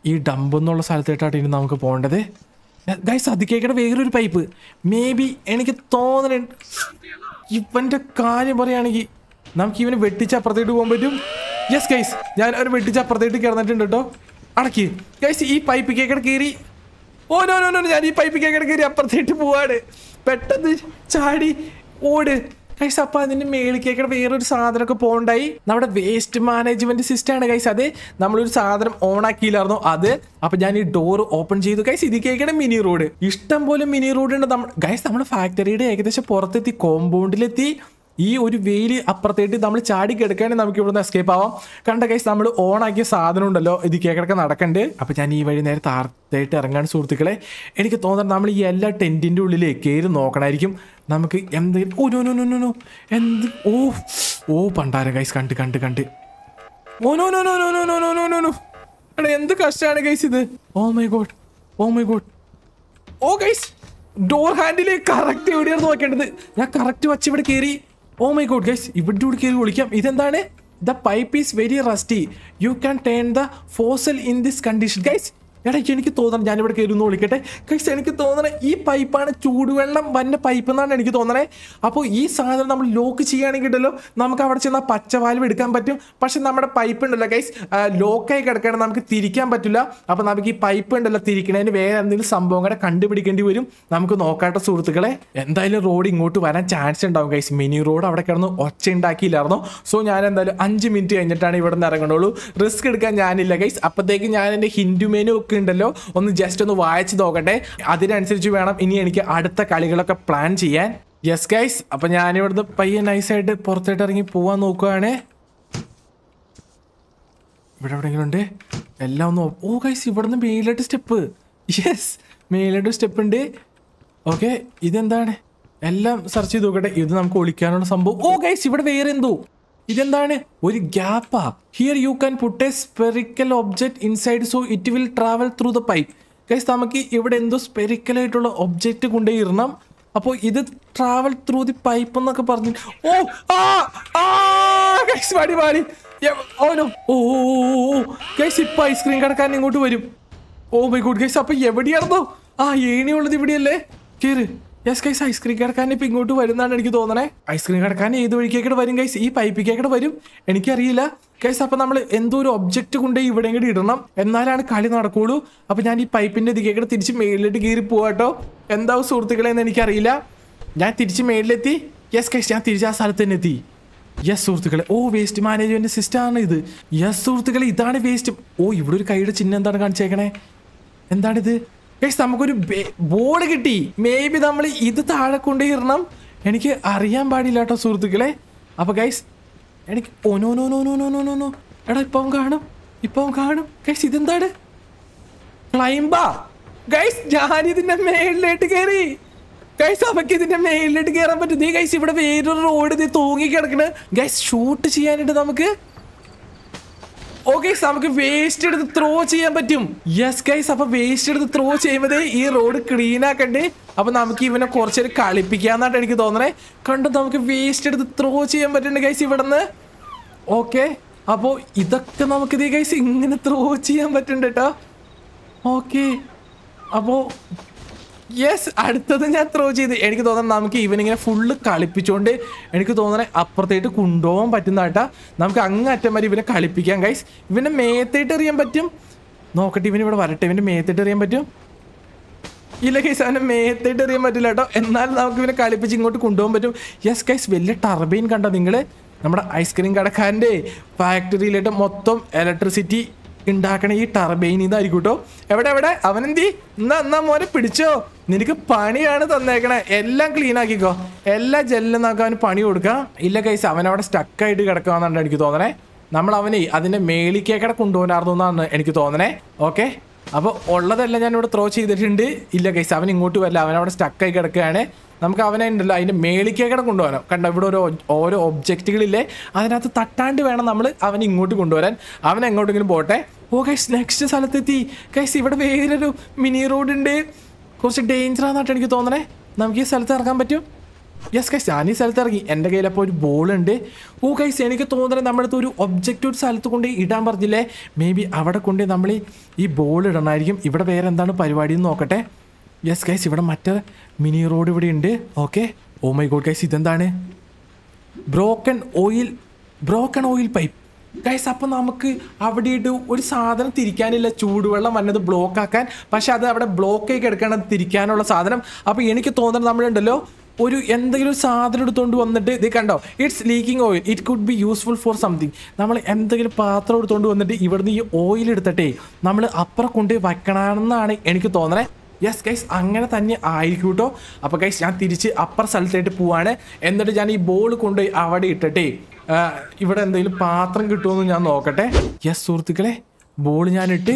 ഈ ഡംബ് എന്നുള്ള സ്ഥലത്തേട്ടാണ് ഇനി നമുക്ക് പോകേണ്ടത് ഗൈസ് അത് അതിക്കേക്കട വേറൊരു പൈപ്പ് മേ ബി എനിക്ക് തോന്നണ ഇവൻ്റെ കാര്യം പറയുകയാണെങ്കിൽ നമുക്ക് ഇവന് വെട്ടിച്ച് അപ്പുറത്തേട്ട് പോകാൻ പറ്റും യെസ് ഗൈസ് ഞാൻ അവർ വെട്ടിച്ച് അപ്പുറത്തേട്ട് കിടന്നിട്ടുണ്ട് കേട്ടോ അടക്കി ഗൈസ് ഈ പൈപ്പ് കേക്കട കയറി ഓ ഞാൻ ഈ പൈപ്പ് കേക്കട കയറി അപ്പുറത്തേട്ട് പോവാണ് പെട്ടെന്ന് ചാടി ഓട് ഗൈസ് അപ്പൊ അതിന്റെ മേളിലേക്ക് വേറൊരു സാധനമൊക്കെ പോകണ്ടായി നമ്മുടെ വേസ്റ്റ് മാനേജ്മെന്റ് സിസ്റ്റം ആണ് ഗൈസ് അത് നമ്മളൊരു സാധനം ഓൺ ആക്കിയില്ലായിരുന്നു അത് അപ്പോൾ ഞാൻ ഈ ഡോർ ഓപ്പൺ ചെയ്തു ഗൈസ് കേൾക്കണം മിനി റോഡ് ഇഷ്ടം പോലെ മിനി റോഡ് ഉണ്ട് ഗൈസ് നമ്മുടെ ഫാക്ടറിയുടെ ഏകദേശം പുറത്തെത്തി കോമ്പൗണ്ടിലെത്തി ഈ ഒരു വെയിൽ അപ്പുറത്തേട്ട് നമ്മൾ ചാടി കിടക്കുകയാണെങ്കിൽ നമുക്ക് ഇവിടുന്ന് എസ്കേപ്പ് ആവാം കണ്ട കേസ് നമ്മൾ ഓൺ ആക്കിയ സാധനം ഉണ്ടല്ലോ ഇത് കേക്കിടക്ക് നടക്കണ്ട് അപ്പോൾ ഞാൻ ഈ വഴി നേരെ താർത്തായിട്ട് ഇറങ്ങാൻ സുഹൃത്തുക്കളെ എനിക്ക് തോന്നുന്നത് നമ്മൾ ഈ എല്ലാ ടെൻറ്റിൻ്റെ ഉള്ളിലേക്ക് കയറി നോക്കണമായിരിക്കും നമുക്ക് എന്തെങ്കിലും oh no no no no എന്ത് ഓ ഓ പണ്ടാരം കൈസ് കണ്ട് കണ്ട് കണ്ട് oh no no no no no no no no no എന്ത് കഷ്ടമാണ് കൈസ് ഇത് oh my god oh my god oh guys door handle correct എവിടെയാണ് നോക്കേണ്ടത് ഞാൻ കറക്റ്റ് വച്ച് ഇവിടെ കയറി ഓ മൈ ഗോഡ് ഗൈസ് ഇവിടെ കൂടി കയറി വിളിക്കാം ഇതെന്താണ് the pipe is very rusty you can turn the faucet in this condition guys എടയ്ക്ക് എനിക്ക് തോന്നണം ഞാനിവിടെ കയറുന്നു വിളിക്കട്ടെ കൈസ് എനിക്ക് തോന്നണേ ഈ പൈപ്പാണ് ചൂടുവെള്ളം വന്ന പൈപ്പ് എന്നാണ് എനിക്ക് തോന്നണേ അപ്പോൾ ഈ സാധനം നമ്മൾ ലോക്ക് ചെയ്യുകയാണെങ്കിൽ ഉണ്ടല്ലോ നമുക്ക് അവിടെ ചെന്നാൽ പച്ചവാലും എടുക്കാൻ പറ്റും പക്ഷെ നമ്മുടെ പൈപ്പ് ഉണ്ടല്ലോ കൈസ് ലോക്കായി കിടക്കണം നമുക്ക് തിരിക്കാൻ പറ്റില്ല അപ്പോൾ നമുക്ക് ഈ പൈപ്പ് ഉണ്ടല്ലോ തിരിക്കണതിന് വേറെ എന്തെങ്കിലും സംഭവം കൂടെ കണ്ടുപിടിക്കേണ്ടി വരും നമുക്ക് നോക്കാട്ട സുഹൃത്തുക്കളെ എന്തായാലും റോഡ് ഇങ്ങോട്ട് വരാൻ ചാൻസ് ഉണ്ടാവും കൈസ് മിനി റോഡ് അവിടെ കിടന്ന് ഒച്ച ഉണ്ടാക്കിയില്ലായിരുന്നു സോ ഞാൻ എന്തായാലും അഞ്ച് മിനിറ്റ് കഴിഞ്ഞിട്ടാണ് ഇവിടെ നിന്ന് ഇറങ്ങണുള്ളൂ റിസ്ക് എടുക്കാൻ ഞാനില്ല കൈസ് അപ്പോഴത്തേക്ക് ഞാൻ എൻ്റെ ഹിന്ദു മെനു ഒക്കെ ഉണ്ടല്ലോ ഒന്ന് ജസ്റ്റ് ഒന്ന് വായിച്ച് നോക്കട്ടെ അതിനനുസരിച്ച് വേണം ഇനി എനിക്ക് അടുത്ത കളികളൊക്കെ പ്ലാൻ ചെയ്യാൻ യെസ് ഗൈസ് അപ്പൊ ഞാനിവിടുന്ന് പയ്യെ നൈസായിട്ട് പുറത്തോട്ട് ഇറങ്ങി പോവാൻ നോക്കുകയാണ് ഇവിടെ എവിടെയെങ്കിലും ഉണ്ട് എല്ലാം ഒന്ന് ഓ ഗൈസ് ഇവിടുന്ന് മേലോട്ട് സ്റ്റെപ്പ് യെസ് മേലോട്ട് സ്റ്റെപ്പ് ഉണ്ട് ഓക്കെ ഇതെന്താണ് എല്ലാം സെർച്ച് ചെയ്ത് നോക്കട്ടെ ഇത് നമുക്ക് ഒളിക്കാനുള്ള സംഭവം ഓ ഗൈസ് ഇവിടെ വേറെ എന്തോ ഇതെന്താണ് ഒരു ഗ്യാപ്പാ here you can put a spherical object inside so it will travel through the pipe guys നമുക്ക് ഇവിടെ എന്തോ സ്പെറിക്കലായിട്ടുള്ള ഒബ്ജക്റ്റ് കൊണ്ടുപോയിരണം അപ്പോൾ ഇത് ട്രാവൽ ത്രൂ ദി പൈപ്പ് എന്നൊക്കെ പറഞ്ഞു ഓ ആ ആ ഇപ്പൊ ഓ ഐസ്ക്രീം കടക്കാരൻ ഇങ്ങോട്ട് വരും oh oh my good guys അപ്പൊ എവിടെയായിരുന്നോ ആ ഏണിയുള്ളത് ഇവിടെയല്ലേ കേറ് യെസ് ഗൈസ് ഐസ്ക്രീം കിടക്കാൻ ഇപ്പം ഇങ്ങോട്ട് വരുന്നതാണ് എനിക്ക് തോന്നണേ ഐസ്ക്രീം കിടക്കാൻ ഏത് വഴിക്കേക്കടെ വരും ഗൈസ് ഈ പൈപ്പിക്കേക്കടെ വരും എനിക്കറിയില്ല ഗൈസ് അപ്പം നമ്മൾ എന്തോ ഒരു ഒബ്ജക്റ്റ് കൊണ്ട് ഇവിടെ കൂടി ഇടണം എന്നാലാണ് കളി നടക്കുള്ളൂ അപ്പം ഞാൻ ഈ പൈപ്പിൻ്റെ ഇതിക്കേക്കടെ തിരിച്ച് മേളിലോട്ട് കയറി പോവാട്ടോ എന്താവും സുഹൃത്തുക്കളെ എന്ന് എനിക്കറിയില്ല ഞാൻ തിരിച്ച് മേളിലെത്തി യെസ് ഗൈസ് ഞാൻ തിരിച്ച് ആ സ്ഥലത്ത് തന്നെ എത്തി യെസ് സുഹൃത്തുക്കളെ ഓ വേസ്റ്റ് മാനേജ്മെൻറ്റ് സിസ്റ്റമാണ് ഇത് യെസ് സുഹൃത്തുക്കളെ ഇതാണ് വേസ്റ്റ് ഓ ഇവിടെ ഒരു കൈയുടെ ചിഹ്നം എന്താണ് കാണിച്ചേക്കണേ എന്താണിത് നമുക്കൊരു ബോർഡ് കിട്ടി മേ ബി നമ്മൾ ഇത് താഴെ കൊണ്ടുവരണം എനിക്ക് അറിയാൻ പാടില്ല കേട്ടോ സുഹൃത്തുക്കളെ അപ്പൊ ഗൈസ് എനിക്ക് എടാ ഇപ്പം കാണും ഇപ്പം കാണും ഗൈസ് ഇതെന്താണ് ക്ലൈംബാ ഗൈസ് ഞാനിതിൻ്റെ മേളിലേട്ട് കയറി ഗൈസ് അവയ്ക്ക് ഇതിന്റെ മേളിലേട്ട് കയറാൻ പറ്റും നീ ഗൈസ് ഇവിടെ വേറൊരു റോഡ് നീ തൂങ്ങി കിടക്കണ് ഗൈസ് ഷൂട്ട് ചെയ്യാനായിട്ട് നമുക്ക് ഓക്കെ നമുക്ക് വേസ്റ്റ് എടുത്ത് ത്രോ ചെയ്യാൻ പറ്റും യെസ് ഗൈസ് അപ്പൊ വേസ്റ്റ് എടുത്ത് ത്രോ ചെയ്യുമ്പോൾ ഈ റോഡ് ക്ലീൻ ആക്കണ്ടേ അപ്പൊ നമുക്ക് ഇവനെ കുറച്ചൊരു കളിപ്പിക്കാന്നായിട്ട് എനിക്ക് തോന്നണേ കണ്ടു നമുക്ക് വേസ്റ്റ് എടുത്ത് ത്രോ ചെയ്യാൻ പറ്റുന്നുണ്ട് ഗൈസ് ഇവിടെ നിന്ന് ഓക്കെ അപ്പോൾ ഇതൊക്കെ നമുക്ക് ഇതേ ഗൈസ് ഇങ്ങനെ ത്രോ ചെയ്യാൻ പറ്റുന്നുണ്ട് കേട്ടോ ഓക്കെ അപ്പോൾ യെസ് അടുത്തത് ഞാൻ ത്രോ ചെയ്ത് എനിക്ക് തോന്നണം നമുക്ക് ഇവനിങ്ങനെ ഫുള്ള് കളിപ്പിച്ചുകൊണ്ട് എനിക്ക് തോന്നണ അപ്പുറത്തേട്ട് കൊണ്ടുപോകാൻ പറ്റുന്നതായിട്ടാ നമുക്ക് അങ്ങ് അറ്റം വരെ ഇവനെ കളിപ്പിക്കാം ഗൈസ് ഇവൻ്റെ മേത്തേട്ട് എറിയാൻ പറ്റും നോക്കട്ടെ ഇവന് ഇവിടെ വരട്ടെ ഇവൻ്റെ മേത്തേട്ട് എറിയാൻ പറ്റും ഇല്ല കേസ് അവനെ മേത്തേട്ട് എറിയാൻ പറ്റില്ല കേട്ടോ എന്നാലും നമുക്ക് ഇവനെ കളിപ്പിച്ച് ഇങ്ങോട്ട് കൊണ്ടുപോകാൻ പറ്റും യെസ് ഗൈസ് വലിയ ടർബൈൻ കണ്ടോ നിങ്ങൾ നമ്മുടെ ഐസ്ക്രീം കടക്കാരൻ്റെ ഫാക്ടറിയിലിട്ട് മൊത്തം ഇലക്ട്രിസിറ്റി ഉണ്ടാക്കണ ഈ ടർബൈൻ ഇതായിരിക്കും കേട്ടോ എവിടെ എവിടെ അവനെന്തി എന്നാ എന്നാ മോനെ പിടിച്ചോ നിനക്ക് പണിയാണ് തന്നേക്കണേ എല്ലാം ക്ലീൻ ആക്കിക്കോ എല്ലാ ജെല്ലും നോക്കാൻ അവന് പണി കൊടുക്കാം ഇല്ല കൈസ് അവനവിടെ സ്റ്റക്കായിട്ട് കിടക്കുകയെന്നാണ് എനിക്ക് തോന്നണേ നമ്മൾ അവനെ അതിന്റെ മേളിക്കേക്കടെ കൊണ്ടുപോകാനായിരുന്നു എന്നാണ് എനിക്ക് തോന്നണേ ഓക്കെ അപ്പോൾ ഉള്ളതെല്ലാം ഞാൻ ഇവിടെ ത്രോ ചെയ്തിട്ടുണ്ട് ഇല്ല കൈസ് അവൻ ഇങ്ങോട്ട് വരില്ല അവനവിടെ സ്റ്റക്കായി കിടക്കുകയാണ് നമുക്ക് അവനെ ഉണ്ടല്ലോ അതിന്റെ മേളിക്കേക്കടെ കൊണ്ടുപോകാനോ കണ്ടോ ഇവിടെ ഓരോ ഓരോ ഒബ്ജക്റ്റുകളില്ലേ അതിനകത്ത് തട്ടാണ്ട് വേണം നമ്മൾ അവൻ ഇങ്ങോട്ട് കൊണ്ടുവരാൻ അവൻ എങ്ങോട്ടെങ്കിലും പോട്ടെ ഓ ഗൈസ് നെക്സ്റ്റ് സ്ഥലത്തെത്തി ഗൈസ് ഇവിടെ വേറൊരു മിനി റോഡ് ഉണ്ട് കുറച്ച് ഡേഞ്ചർ ആണെന്നായിട്ട് എനിക്ക് തോന്നണേ നമുക്ക് ഈ സ്ഥലത്ത് ഇറങ്ങാൻ പറ്റും യെസ് ഗൈസ് ഞാൻ ഈ സ്ഥലത്ത് ഇറങ്ങി എൻ്റെ കയ്യിൽ അപ്പോൾ ഒരു ബോളുണ്ട് ഓ ഗൈസ് എനിക്ക് തോന്നണേ നമ്മുടെ അടുത്ത് ഒരു ഒബ്ജക്റ്റ് ഒരു സ്ഥലത്ത് കൊണ്ട് ഇടാൻ പറഞ്ഞില്ലേ മേ ബി അവിടെ കൊണ്ട് നമ്മൾ ഈ ബോൾ ഇടണമായിരിക്കും ഇവിടെ വേറെ എന്താണ് പരിപാടി എന്ന് നോക്കട്ടെ യെസ് ഗൈസ് ഇവിടെ മറ്റേ മിനി റോഡ് ഇവിടെ ഉണ്ട് okay oh my god guys ഇതെന്താണ് broken oil broken oil pipe guys അപ്പൊ നമുക്ക് അവിടെ ഇട്ട് ഒരു സാധനം തിരിക്കാനില്ല ചൂടുവെള്ളം വന്നത് ബ്ലോക്ക് ആക്കാൻ പക്ഷെ അത് അവിടെ ബ്ലോക്ക് ആയി കിടക്കണം തിരിക്കാനുള്ള സാധനം അപ്പൊ എനിക്ക് തോന്നുന്നത് നമ്മളുണ്ടല്ലോ ഒരു എന്തെങ്കിലും സാധനം എടുത്തുകൊണ്ട് വന്നിട്ട് ഇത് കണ്ടോ it's leaking oil it could be useful for something നമ്മൾ എന്തെങ്കിലും പാത്രം എടുത്തുകൊണ്ട് വന്നിട്ട് ഇവിടുന്ന് ഈ ഓയിൽ എടുത്തിട്ടേ നമ്മൾ അപ്പുറം കൊണ്ട് വയ്ക്കണമെന്നാണ് എനിക്ക് തോന്നണേ യെസ് ഗൈസ് അങ്ങനെ തന്നെ ആയിരിക്കും കേട്ടോ അപ്പൊ ഗൈസ് ഞാൻ തിരിച്ച് അപ്പർ സ്ഥലത്തായിട്ട് പോവാണ് എന്നിട്ട് ഞാൻ ഈ ബോൾ കൊണ്ടുപോയി അവിടെ ഇട്ടിട്ടേ ഇവിടെ എന്തെങ്കിലും പാത്രം കിട്ടുമെന്ന് ഞാൻ നോക്കട്ടെ യെസ് സുഹൃത്തുക്കളെ ബോൾ ഞാനിട്ട്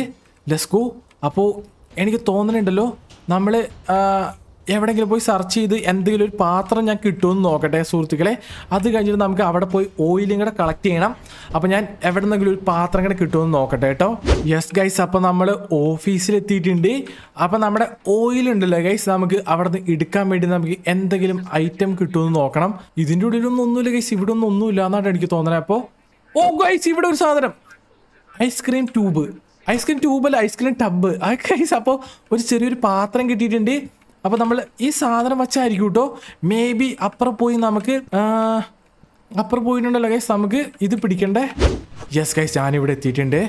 ലെസ്കോ അപ്പോൾ എനിക്ക് തോന്നുന്നുണ്ടല്ലോ നമ്മൾ എവിടെയെങ്കിലും പോയി സെർച്ച് ചെയ്ത് എന്തെങ്കിലും ഒരു പാത്രം ഞാൻ കിട്ടുമെന്ന് നോക്കട്ടെ സുഹൃത്തുക്കളെ അത് കഴിഞ്ഞിട്ട് നമുക്ക് അവിടെ പോയി ഓയിലും കൂടെ കളക്ട് ചെയ്യണം അപ്പോൾ ഞാൻ എവിടെ നിന്നെങ്കിലും ഒരു പാത്രം കൂടെ കിട്ടുമെന്ന് നോക്കട്ടെ കേട്ടോ യെസ് ഗൈസ് അപ്പോൾ നമ്മൾ ഓഫീസിലെത്തിയിട്ടുണ്ട് അപ്പോൾ നമ്മുടെ ഓയിൽ ഉണ്ടല്ലോ ഗൈസ് നമുക്ക് അവിടെ നിന്ന് എടുക്കാൻ വേണ്ടി നമുക്ക് എന്തെങ്കിലും ഐറ്റം കിട്ടുമെന്ന് നോക്കണം ഇതിൻ്റെ ഉള്ളിലൊന്നും ഒന്നുമില്ല ഗൈസ് ഇവിടെ ഒന്നും ഒന്നുമില്ല എന്നാണ് എനിക്ക് തോന്നുന്നത് അപ്പോൾ ഓ ഗൈസ് ഇവിടെ ഒരു സാധനം ഐസ്ക്രീം ട്യൂബ് ഐസ്ക്രീം ട്യൂബല്ല ഐസ്ക്രീം ടബ് ആ ഗൈസ് അപ്പോൾ ഒരു ചെറിയൊരു പാത്രം കിട്ടിയിട്ടുണ്ട് അപ്പോൾ നമ്മൾ ഈ സാധനം വച്ചായിരിക്കും കേട്ടോ മേ ബി അപ്പുറം പോയി നമുക്ക് അപ്പുറം പോയിട്ടുണ്ടല്ലോ ഗൈസ് നമുക്ക് ഇത് പിടിക്കണ്ടേ യെസ് ഗൈസ് ഞാനിവിടെ എത്തിയിട്ടുണ്ട്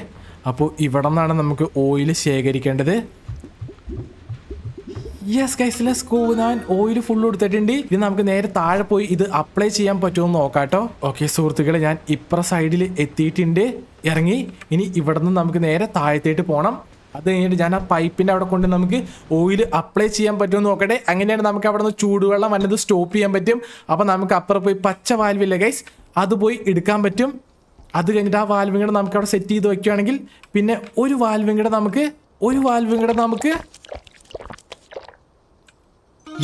അപ്പോൾ ഇവിടെ നിന്നാണ് നമുക്ക് ഓയിൽ ശേഖരിക്കേണ്ടത് യെസ് ഗൈസ് ലെസ് ഗോ ഞാൻ ഓയിൽ ഫുൾ കൊടുത്തിട്ടുണ്ട് ഇത് നമുക്ക് നേരെ താഴെ പോയി ഇത് അപ്ലൈ ചെയ്യാൻ പറ്റുമെന്ന് നോക്കാട്ടോ ഓക്കെ സുഹൃത്തുക്കളെ ഞാൻ ഇപ്പുറ സൈഡിൽ എത്തിയിട്ടുണ്ട് ഇറങ്ങി ഇനി ഇവിടെ നിന്ന് നമുക്ക് നേരെ താഴത്തേട്ട് പോകണം അത് കഴിഞ്ഞിട്ട് ഞാൻ ആ പൈപ്പിൻ്റെ അവിടെ കൊണ്ട് നമുക്ക് ഓയിൽ അപ്ലൈ ചെയ്യാൻ പറ്റുമെന്ന് നോക്കട്ടെ അങ്ങനെയാണ് നമുക്ക് അവിടെ നിന്ന് ചൂടുവെള്ളം വന്നത് സ്റ്റോപ്പ് ചെയ്യാൻ പറ്റും അപ്പോൾ നമുക്ക് അപ്പുറം പോയി പച്ച വാൽവില്ല ഗൈസ് അത് പോയി എടുക്കാൻ പറ്റും അത് കഴിഞ്ഞിട്ട് ആ വാൽവും കൂടെ നമുക്ക് അവിടെ സെറ്റ് ചെയ്ത് വെക്കുകയാണെങ്കിൽ പിന്നെ ഒരു വാൽവും കൂടെ നമുക്ക് ഒരു വാൽവും കൂടെ നമുക്ക്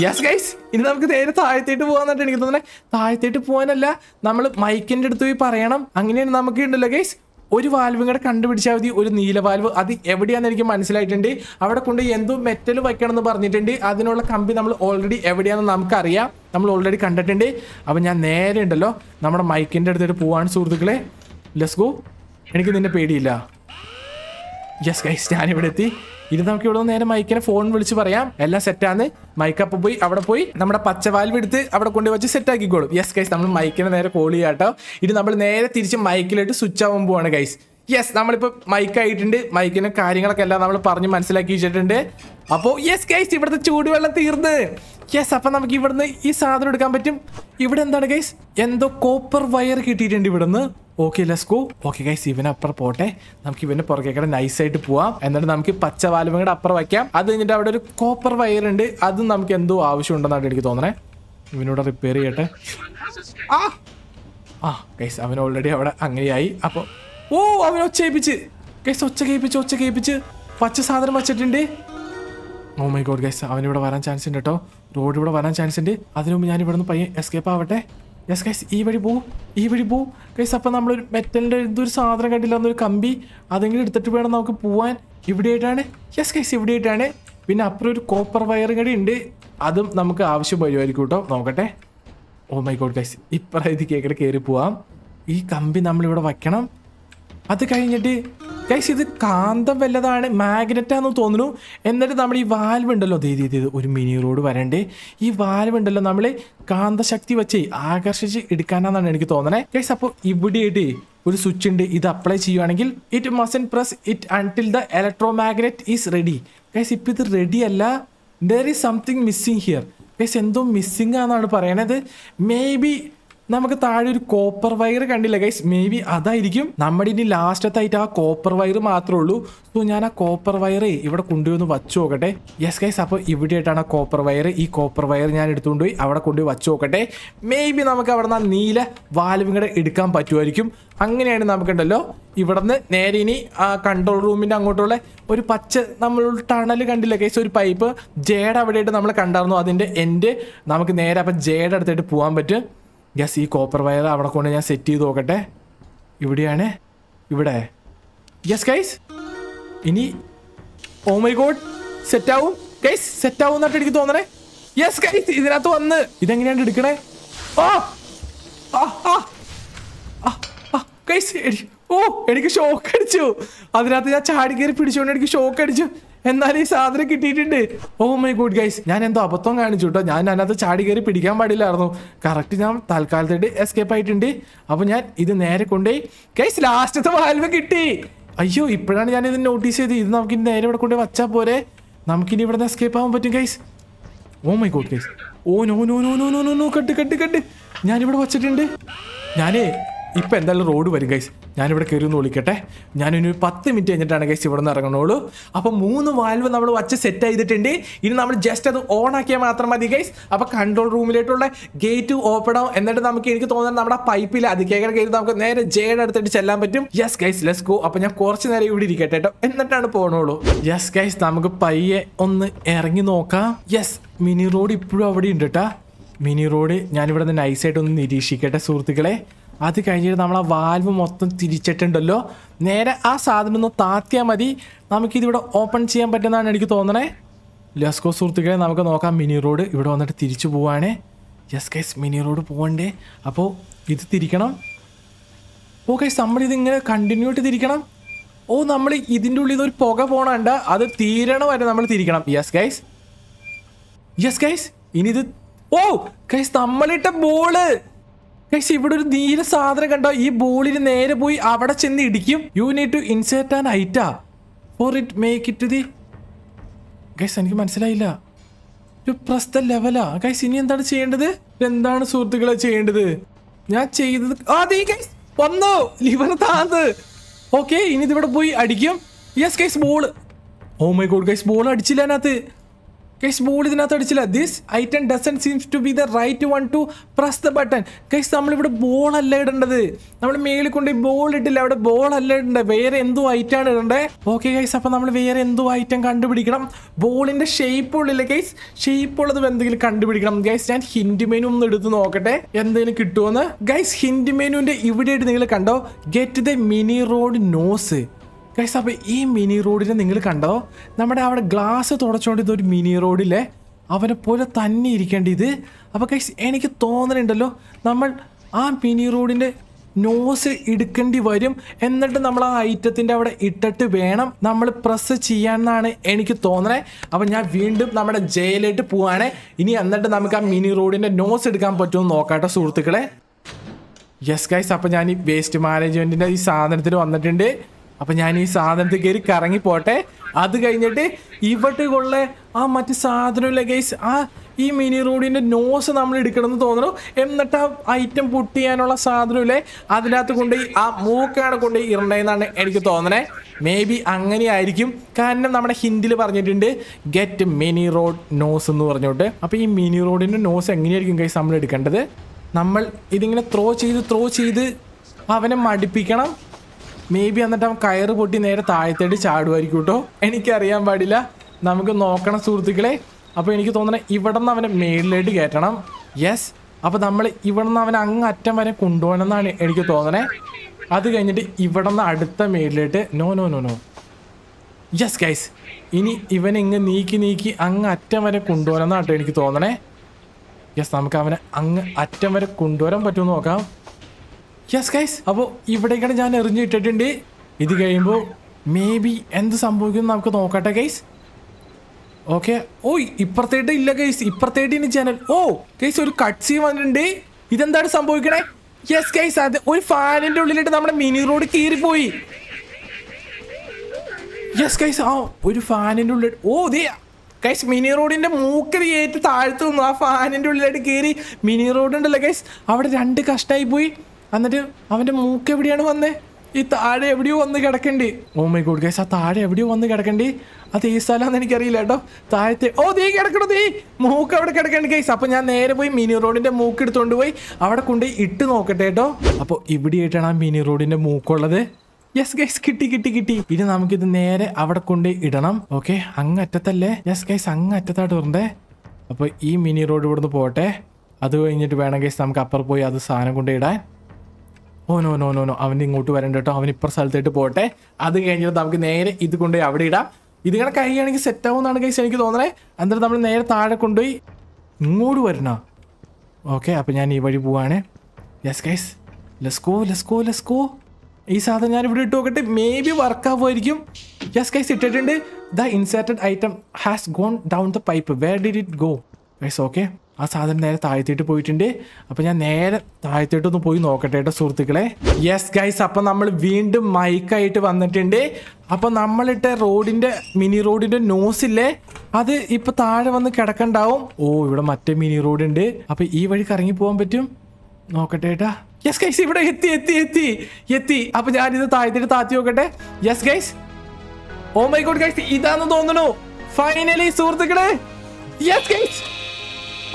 യെസ് ഗൈസ് ഇനി നമുക്ക് നേരെ താഴത്തേട്ട് പോകാന്നിട്ട് എനിക്ക് തോന്നുന്നത് താഴത്തേട്ട് പോകാനല്ല നമ്മൾ മൈക്കിൻ്റെ അടുത്ത് പോയി പറയണം അങ്ങനെയാണ് നമുക്ക് ഉണ്ടല്ലോ ഗൈസ് ഒരു വാൽവും കൂടെ കണ്ടുപിടിച്ചാൽ മതി ഒരു നീല വാൽവ് അത് എവിടെയാണെന്ന് എനിക്ക് മനസ്സിലായിട്ടുണ്ട് അവിടെ കൊണ്ട് എന്തോ മെറ്റൽ വയ്ക്കണം എന്ന് പറഞ്ഞിട്ടുണ്ട് അതിനുള്ള കമ്പി നമ്മൾ ഓൾറെഡി എവിടെയാണെന്ന് നമുക്കറിയാം നമ്മൾ ഓൾറെഡി കണ്ടിട്ടുണ്ട് അപ്പം ഞാൻ നേരെ ഉണ്ടല്ലോ നമ്മുടെ മൈക്കിൻ്റെ അടുത്തോട്ട് പോവാണ് സുഹൃത്തുക്കളെ ലെസ് ഗോ എനിക്ക് നിന്നെ പേടിയില്ല യെസ് ഗൈസ് ഞാനിവിടെ എത്തി ഇനി നമുക്ക് ഇവിടെ നേരെ മൈക്കിനെ ഫോൺ വിളിച്ച് പറയാം എല്ലാം സെറ്റാന്ന് മൈക്ക് അപ്പം പോയി അവിടെ പോയി നമ്മുടെ പച്ചവാൽവ് എടുത്ത് അവിടെ കൊണ്ടുപോയി വെച്ച് സെറ്റ് ആക്കിക്കോളും യെസ് ഗൈസ് നമ്മൾ മൈക്കിനെ നേരെ കോൾ ചെയ്യാം കേട്ടോ ഇനി നമ്മൾ നേരെ തിരിച്ച് മൈക്കിലോട്ട് സ്വിച്ച് ആവുമ്പോൾ പോവാണ് ഗൈസ് യെസ് മൈക്ക് മൈക്കായിട്ടുണ്ട് മൈക്കിന് കാര്യങ്ങളൊക്കെ എല്ലാം നമ്മൾ പറഞ്ഞ് മനസ്സിലാക്കി വെച്ചിട്ടുണ്ട് അപ്പോ യെസ് ഗൈസ് ഇവിടുത്തെ ചൂടുവെള്ളം തീർന്ന് യെസ് അപ്പൊ നമുക്ക് ഇവിടുന്ന് ഈ സാധനം എടുക്കാൻ പറ്റും ഇവിടെ എന്താണ് ഗൈസ് എന്തോ കോപ്പർ വയർ കിട്ടിയിട്ടുണ്ട് ഇവിടുന്ന് ഓക്കെ ലെസ്കോ ഓക്കെ ഗൈസ് ഇവനപ്പുറം പോട്ടെ നമുക്ക് ഇവന് പുറകേക്കടെ നൈസായിട്ട് പോവാം എന്നിട്ട് നമുക്ക് പച്ച വാൽവങ്ങളുടെ അപ്പുറം വയ്ക്കാം അത് കഴിഞ്ഞിട്ട് അവിടെ ഒരു കോപ്പർ വയർ ഉണ്ട് അതും നമുക്ക് എന്തോ ആവശ്യം ഉണ്ടെന്നാണ് എനിക്ക് തോന്നണേ ഇവനോട് റിപ്പയർ ചെയ്യട്ടെ ആ ആ ഗൈസ് അവൻ ഓൾറെഡി അവിടെ അങ്ങനെയായി അപ്പോൾ ഓ അവൻ ഒച്ച ഏൽപ്പിച്ച് ഗൈസ് ഒച്ച കേൾപ്പിച്ച് ഒച്ച കേൾപ്പിച്ച് പച്ച സാധനം വച്ചിട്ടുണ്ട് oh oh my god guys ഇവിടെ വരാൻ ചാൻസ് ഉണ്ട് കേട്ടോ റോഡ് ഇവിടെ വരാൻ ചാൻസ് ഉണ്ട് അതിനു മുമ്പ് ഞാൻ ഇവിടെ നിന്ന് പയ്യെ എസ്കേപ്പ് ആവട്ടെ യെസ് ഗൈസ് ഈ വഴി പോവും ഈ വഴി പോവും ഗൈസ് അപ്പം നമ്മളൊരു മെറ്റലിൻ്റെ എന്തൊരു സാധനം കണ്ടില്ല എന്നൊരു കമ്പി അതെങ്കിലും എടുത്തിട്ട് വേണം നമുക്ക് പോവാൻ ഇവിടെയായിട്ടാണ് യെസ് ഗൈസ് ഇവിടെയായിട്ടാണ് പിന്നെ അപ്പുറം ഒരു കോപ്പർ വയറും കൂടി ഉണ്ട് അതും നമുക്ക് ആവശ്യം വരുമായിരിക്കും കേട്ടോ നോക്കട്ടെ oh oh my god guys ഇപ്പറേത് കേക്കിൽ കയറി പോവാം ഈ കമ്പി നമ്മളിവിടെ വയ്ക്കണം അത് കഴിഞ്ഞിട്ട് ഗൈസ് ഇത് കാന്തം വല്ലതാണ് മാഗ്നറ്റാന്ന് തോന്നുന്നു എന്നിട്ട് നമ്മൾ ഈ വാൽവ് ഉണ്ടല്ലോ ദേ ഇത് ഒരു മിനി റോഡ് വരണ്ടേ ഈ വാൽവ് ഉണ്ടല്ലോ നമ്മൾ കാന്തശക്തി വെച്ച് ആകർഷിച്ച് എടുക്കാനാന്നാണ് എനിക്ക് തോന്നണേ ഗൈസ് അപ്പോൾ ഇവിടെയായിട്ട് ഒരു സ്വിച്ച് ഉണ്ട് ഇത് അപ്ലൈ ചെയ്യുവാണെങ്കിൽ it must press it until the electromagnet is ready guys ഇപ്പം ഇത് റെഡി അല്ല there is something missing here guys എന്തോ മിസ്സിങ് ആണെന്നാണ് പറയണത് മേ ബി നമുക്ക് താഴെ ഒരു കോപ്പർ വയർ കണ്ടില്ല ഗൈസ് മേ ബി അതായിരിക്കും നമ്മുടെ ഇനി ലാസ്റ്റത്തായിട്ട് ആയിട്ട് ആ കോപ്പർ വയർ മാത്രമേ ഉള്ളൂ സോ ഞാൻ ആ കോപ്പർ വയറേ ഇവിടെ കൊണ്ടുവന്ന് വച്ചു നോക്കട്ടെ യെസ് ഗൈസ് അപ്പോൾ ഇവിടെയായിട്ടാണ് ആ കോപ്പർ വയർ ഈ കോപ്പർ വയർ ഞാൻ എടുത്തുകൊണ്ടുപോയി അവിടെ കൊണ്ടുപോയി വച്ചു നോക്കട്ടെ മേ ബി നമുക്ക് അവിടെ നിന്ന് നീല വാൽവ് കൂടെ എടുക്കാൻ പറ്റുമായിരിക്കും അങ്ങനെയാണ് നമുക്കുണ്ടല്ലോ നിന്ന് നേരെ ഇനി ആ കൺട്രോൾ റൂമിന്റെ അങ്ങോട്ടുള്ള ഒരു പച്ച നമ്മൾ ടണൽ കണ്ടില്ല കേസ് ഒരു പൈപ്പ് ജേഡ് അവിടെയായിട്ട് നമ്മൾ കണ്ടായിരുന്നു അതിന്റെ എൻഡ് നമുക്ക് നേരെ അപ്പൊ ജേഡ് അടുത്തായിട്ട് പോകാൻ പറ്റും ഗ്യാസ് ഈ കോപ്പർ വയർ അവിടെ കൊണ്ട് ഞാൻ സെറ്റ് ചെയ്ത് നോക്കട്ടെ ഇവിടെയാണ് ഇവിടെ യെസ് കൈസ് ഇനി ഓ മൈ ഗോഡ് സെറ്റ് ആവും കൈസ് സെറ്റ് ആവും എന്നിട്ട് എനിക്ക് തോന്നണേ യെസ് കൈസ് ഇതിനകത്ത് വന്ന് ഇതെങ്ങനെയാണ് എടുക്കണേ ഓ ഗൈസ് ഓ എനിക്ക് ഷോക്ക് അടിച്ചു അതിനകത്ത് ഞാൻ ചാടി കയറി പിടിച്ചുകൊണ്ട് എനിക്ക് ഷോക്ക് അടിച്ചു എന്നാൽ ഈ സാധനം കിട്ടിയിട്ടുണ്ട് ഓ മൈ ഗുഡ് ഗൈസ് ഞാൻ എന്തോ അബദ്ധം കാണിച്ചു കേട്ടോ ഞാൻ അതിനകത്ത് ചാടി കയറി പിടിക്കാൻ പാടില്ലായിരുന്നു കറക്റ്റ് ഞാൻ തൽക്കാലത്തേക്ക് എസ്കേപ്പ് ആയിട്ടുണ്ട് അപ്പോൾ ഞാൻ ഇത് നേരെ കൊണ്ടുപോയി ഗൈസ് ലാസ്റ്റത്തെ വാൽവ് കിട്ടി അയ്യോ ഇപ്പോഴാണ് ഞാൻ ഇത് നോട്ടീസ് ചെയ്ത് ഇത് നമുക്ക് ഇനി നേരെ ഇവിടെ കൊണ്ടുപോയി വച്ചാൽ പോരെ നമുക്കിനി ഇവിടെ നിന്ന് എസ്കേപ്പ് ആവാൻ പറ്റും guys oh my god guys oh no no no no no no cut cut cut ഞാനിവിടെ വച്ചിട്ടുണ്ട് ഞാനേ ഇപ്പം എന്തായാലും റോഡ് വരും ഗൈസ് ഞാനിവിടെ കയറി ഒന്ന് വിളിക്കട്ടെ ഞാനൊരു പത്ത് മിനിറ്റ് കഴിഞ്ഞിട്ടാണ് ഗൈസ് ഇവിടെ നിന്ന് ഇറങ്ങണുള്ളൂ അപ്പോൾ മൂന്ന് വാൽവ് നമ്മൾ വച്ച് സെറ്റ് ചെയ്തിട്ടുണ്ട് ഇനി നമ്മൾ ജസ്റ്റ് അത് ഓൺ ആക്കിയാൽ മാത്രം മതി ഗൈസ് അപ്പോൾ കൺട്രോൾ റൂമിലേക്കുള്ള ഗേറ്റ് ഓപ്പൺ ആവും എന്നിട്ട് നമുക്ക് എനിക്ക് തോന്നുന്നത് നമ്മുടെ പൈപ്പിൽ അതിക്കേക്കാൻ കയറി നമുക്ക് നേരെ ജയുടെ അടുത്തിട്ട് ചെല്ലാൻ പറ്റും യെസ് ഗൈസ് ലെസ് ഗോ അപ്പോൾ ഞാൻ കുറച്ച് നേരം ഇവിടെ ഇരിക്കട്ടെ കേട്ടോ എന്നിട്ടാണ് പോകണുള്ളൂ യെസ് ഗൈസ് നമുക്ക് പയ്യെ ഒന്ന് ഇറങ്ങി നോക്കാം യെസ് മിനി റോഡ് ഇപ്പോഴും അവിടെ ഉണ്ട് കേട്ടോ മിനി റോഡ് ഞാനിവിടെ നിന്ന് നൈസായിട്ടൊന്ന് നിരീക്ഷിക്കട്ടെ സുഹൃത്തുക്കളെ അത് കഴിഞ്ഞിട്ട് നമ്മൾ ആ വാൽവ് മൊത്തം തിരിച്ചിട്ടുണ്ടല്ലോ നേരെ ആ സാധനം ഒന്ന് താത്തിയാൽ മതി നമുക്കിതിവിടെ ഓപ്പൺ ചെയ്യാൻ പറ്റുന്നതാണ് എനിക്ക് തോന്നണേ ലെസ്കോ സുഹൃത്തുക്കളെ നമുക്ക് നോക്കാം മിനി റോഡ് ഇവിടെ വന്നിട്ട് തിരിച്ചു പോവാണേ യെസ് കൈസ് മിനി റോഡ് പോകണ്ടേ അപ്പോൾ ഇത് തിരിക്കണം ഓ oh, ഗൈസ് നമ്മളിത് ഇങ്ങനെ കണ്ടിന്യൂ ആയിട്ട് തിരിക്കണം ഓ oh, നമ്മൾ ഇതിൻ്റെ ഉള്ളിൽ ഒരു പുക പോകണണ്ട അത് തീരണ വരെ നമ്മൾ തിരിക്കണം യെസ് കൈസ് യെസ് കൈസ് ഇനി ഇത് ഓ കൈസ് നമ്മളിട്ട ബോള് ഗൈസ് ഇവിടെ ഒരു നീല സാധനം കണ്ടോ ഈ ബോളിന് നേരെ പോയി അവിടെ ചെന്ന് ഇടിക്കും you need to insert an item for it make it the guys എനിക്ക് മനസ്സിലായില്ല ഒരു പ്രസ്ത ലെവലാ ഗൈസ് ഇനി എന്താണ് ചെയ്യേണ്ടത് എന്താണ് സുഹൃത്തുക്കളെ ചെയ്യേണ്ടത് ഞാൻ ചെയ്തത് ആ ദീ ഗൈസ് വന്നു ലിവർ താന്ന് ഓക്കെ ഇനി ഇതിവിടെ പോയി അടിക്കും yes guys ball oh my god guys ball അടിച്ചില്ല അതിനകത്ത് കൈസ് ബോൾ ഇതിനകത്ത് അടിച്ചില്ല this item doesn't seems to be the right one to press the button guys നമ്മളിവിടെ ബോൾ അല്ല ഇടേണ്ടത് നമ്മൾ മേളിൽ കൊണ്ട് ബോൾ ഇട്ടില്ല അവിടെ ബോൾ അല്ല ഇടേണ്ടത് വേറെ എന്തോ ആണ് ഇടേണ്ടത് ഓക്കെ കൈസ് അപ്പോൾ നമ്മൾ വേറെ എന്തോ ഐറ്റം കണ്ടുപിടിക്കണം ബോളിൻ്റെ ഷേപ്പ് ഉള്ളില്ല കൈസ് ഷേപ്പ് ഉള്ളത് എന്തെങ്കിലും കണ്ടുപിടിക്കണം ഗൈസ് ഞാൻ ഹിൻഡ് മെനു ഒന്ന് എടുത്ത് നോക്കട്ടെ എന്തെങ്കിലും കിട്ടുമെന്ന് ഗൈസ് ഹിൻഡ് മെനുവിൻ്റെ ആയിട്ട് നിങ്ങൾ കണ്ടോ get the mini road nose guys അപ്പോൾ ഈ മിനി റോഡിനെ നിങ്ങൾ കണ്ടോ നമ്മുടെ അവിടെ ഗ്ലാസ് തുടച്ചുകൊണ്ട് ഇതൊരു മിനി റോഡില്ലേ അവനെ പോലെ തന്നെ ഇരിക്കേണ്ടി ഇത് അപ്പോൾ ഗൈസ് എനിക്ക് തോന്നുന്നുണ്ടല്ലോ നമ്മൾ ആ മിനി റോഡിൻ്റെ നോസ് എടുക്കേണ്ടി വരും എന്നിട്ട് നമ്മൾ ആ ഐറ്റത്തിൻ്റെ അവിടെ ഇട്ടിട്ട് വേണം നമ്മൾ പ്രസ് ചെയ്യാമെന്നാണ് എനിക്ക് തോന്നണേ അപ്പം ഞാൻ വീണ്ടും നമ്മുടെ ജയിലിട്ട് പോവാണ് ഇനി എന്നിട്ട് നമുക്ക് ആ മിനി റോഡിൻ്റെ നോസ് എടുക്കാൻ പറ്റുമെന്ന് നോക്കാട്ടോ സുഹൃത്തുക്കളെ യെസ് ഗൈസ് അപ്പം ഞാൻ ഈ വേസ്റ്റ് മാനേജ്മെൻറ്റിൻ്റെ ഈ സാധനത്തിൽ വന്നിട്ടുണ്ട് അപ്പൊ ഞാൻ ഈ സാധനത്തിൽ കയറി കറങ്ങി പോട്ടെ അത് കഴിഞ്ഞിട്ട് കൊള്ള ആ മറ്റു സാധനം ലഗേജ് ആ ഈ മിനി റോഡിന്റെ നോസ് നമ്മൾ എടുക്കണമെന്ന് തോന്നുന്നു എന്നിട്ട് ആ ഐറ്റം പുട്ട് ചെയ്യാനുള്ള സാധനമില്ലേ അതിനകത്ത് കൊണ്ട് ആ മൂക്കാണ് കൊണ്ട് ഇറണ്ടെന്നാണ് എനിക്ക് തോന്നണേ മേ ബി അങ്ങനെയായിരിക്കും കാരണം നമ്മുടെ ഹിന്ദിയിൽ പറഞ്ഞിട്ടുണ്ട് ഗെറ്റ് മിനി റോഡ് നോസ് എന്ന് പറഞ്ഞോട്ട് അപ്പോൾ ഈ മിനി റോഡിന്റെ നോസ് എങ്ങനെയായിരിക്കും കൈസ് നമ്മൾ എടുക്കേണ്ടത് നമ്മൾ ഇതിങ്ങനെ ത്രോ ചെയ്ത് ത്രോ ചെയ്ത് അവനെ മടിപ്പിക്കണം മേ ബി എന്നിട്ട് അവൻ കയറ് പൊട്ടി നേരെ താഴത്തേട്ട് ചാടുമായിരിക്കും കേട്ടോ എനിക്കറിയാൻ പാടില്ല നമുക്ക് നോക്കണം സുഹൃത്തുക്കളെ അപ്പോൾ എനിക്ക് തോന്നണേ ഇവിടെ നിന്ന് അവനെ മേളിലേക്ക് കയറ്റണം യെസ് അപ്പോൾ നമ്മൾ ഇവിടെ നിന്ന് അവനെ അങ്ങ് അറ്റം വരെ കൊണ്ടുപോകണമെന്നാണ് എനിക്ക് തോന്നണേ അത് കഴിഞ്ഞിട്ട് ഇവിടെ നിന്ന് അടുത്ത മേളിലേക്ക് no no no no yes guys ഇനി ഇവനിങ്ങ് നീക്കി നീക്കി അങ്ങ് അറ്റം വരെ കൊണ്ടുവരാന്നാട്ടോ എനിക്ക് തോന്നണേ യെസ് നമുക്ക് അവനെ അങ്ങ് അറ്റം വരെ കൊണ്ടുവരാൻ പറ്റുമെന്ന് നോക്കാം യെസ് ഗൈസ് അപ്പോൾ ഇവിടേക്കാണ് ഞാൻ എറിഞ്ഞു ഇട്ടിട്ടുണ്ട് ഇത് കഴിയുമ്പോൾ മേ ബി എന്ത് സംഭവിക്കും നമുക്ക് നോക്കട്ടെ ഗൈസ് ഓക്കെ ഓ ഇപ്പുറത്തേട്ട് ഇല്ല ഗൈസ് ഇപ്പുറത്തേട്ട് ഇനി ചാനൽ ഓ ഗൈസ് ഒരു കട്ട് സീൻ വന്നിട്ടുണ്ട് ഇതെന്താണ് സംഭവിക്കണേ യെസ് ഗൈസ് അത് ഒരു ഫാനിന്റെ ഉള്ളിലിട്ട് നമ്മുടെ മിനി റോഡ് കീറിപ്പോയി യെസ് ഗൈസ് ആ ഒരു ഫാനിന്റെ ഉള്ളിൽ ഓ ദേ ഗൈസ് മിനി റോഡിന്റെ മൂക്കരി ഏറ്റ് താഴ്ത്തു ആ ഫാനിന്റെ ഉള്ളിലായിട്ട് കയറി മിനി റോഡ് ഉണ്ടല്ലോ ഗൈസ് അവിടെ രണ്ട് കഷ്ടമായി പോയി എന്നിട്ട് അവന്റെ മൂക്ക് എവിടെയാണ് വന്നേ ഈ താഴെ എവിടെയോ വന്ന് കിടക്കണ്ടി oh my god guys oh ആ താഴെ എവിടെയോ വന്ന് കിടക്കണ്ടി അത് ഈ സ്ഥലമാണെന്ന് എനിക്കറിയില്ല കേട്ടോ താഴത്തെ ഓ നീ കിടക്കണോ നീ മൂക്ക് അവിടെ കിടക്കണ്ട ഗൈസ് അപ്പോൾ ഞാൻ നേരെ പോയി മിനി റോഡിന്റെ മൂക്ക് എടുത്തുകൊണ്ട് പോയി അവിടെ കൊണ്ട് ഇട്ട് നോക്കട്ടെ കേട്ടോ അപ്പോൾ ഇവിടെയായിട്ടാണ് ആ മിനി റോഡിന്റെ മൂക്കുള്ളത് യെസ് ഗൈസ് കിട്ടി കിട്ടി കിട്ടി ഇനി നമുക്കിത് നേരെ അവിടെ കൊണ്ട് ഇടണം ഓക്കെ അങ്ങറ്റത്തല്ലേ യെസ് ഗൈസ് അങ്ങറ്റത്തായിട്ട് വരണ്ടേ അപ്പോൾ ഈ മിനി റോഡ് ഇവിടുന്ന് പോട്ടെ അത് കഴിഞ്ഞിട്ട് വേണം ഗൈസ് നമുക്ക് അപ്പുറം പോയി അത് സാധനം കൊണ്ട് ഇടാൻ oh no no no no അവൻ ഇങ്ങോട്ട് വരണ്ട കേട്ടോ അവൻ ഇപ്പുറ സ്ഥലത്തേട്ട് പോട്ടെ അത് കഴിഞ്ഞിട്ട് നമുക്ക് നേരെ ഇത് കൊണ്ടുപോയി അവിടെ ഇടാം ഇതിങ്ങനെ കഴിയുകയാണെങ്കിൽ സെറ്റ് ആവുമെന്നാണ് കഴിച്ച് എനിക്ക് തോന്നണേ എന്നിട്ട് നമ്മൾ നേരെ താഴെ കൊണ്ടുപോയി ഇങ്ങോട്ട് വരണോ ഓക്കെ അപ്പോൾ ഞാൻ ഈ വഴി പോവാണ് yes guys let's go let's go let's go ഈ സാധനം ഞാൻ ഇവിടെ ഇട്ട് നോക്കട്ടെ മേ ബി വർക്കാവുമായിരിക്കും യെസ് കൈസ് ഇട്ടിട്ടുണ്ട് the inserted item has gone down the pipe where did it go guys okay ആ സാധനം നേരെ താഴ്ത്തിയിട്ട് പോയിട്ടുണ്ട് അപ്പോൾ ഞാൻ നേരെ താഴ്ത്തിയിട്ടൊന്ന് പോയി നോക്കട്ടെ കേട്ടോ സുഹൃത്തുക്കളെ യെസ് ഗൈസ് അപ്പം നമ്മൾ വീണ്ടും മൈക്കായിട്ട് വന്നിട്ടുണ്ട് അപ്പം നമ്മളിട്ട റോഡിൻ്റെ മിനി റോഡിൻ്റെ നോസില്ലേ അത് ഇപ്പം താഴെ വന്ന് കിടക്കണ്ടാവും ഓ ഇവിടെ മറ്റേ മിനി റോഡ് ഉണ്ട് അപ്പം ഈ വഴി കറങ്ങി പോകാൻ പറ്റും നോക്കട്ടെ ഏട്ടാ യെസ് ഗൈസ് ഇവിടെ എത്തി എത്തി എത്തി എത്തി അപ്പം ഞാനിത് താഴ്ത്തിയിട്ട് താത്തി നോക്കട്ടെ yes guys oh my god guys ഇതാന്ന് തോന്നണു ഫൈനലി സുഹൃത്തുക്കളെ യെസ് ഗൈസ്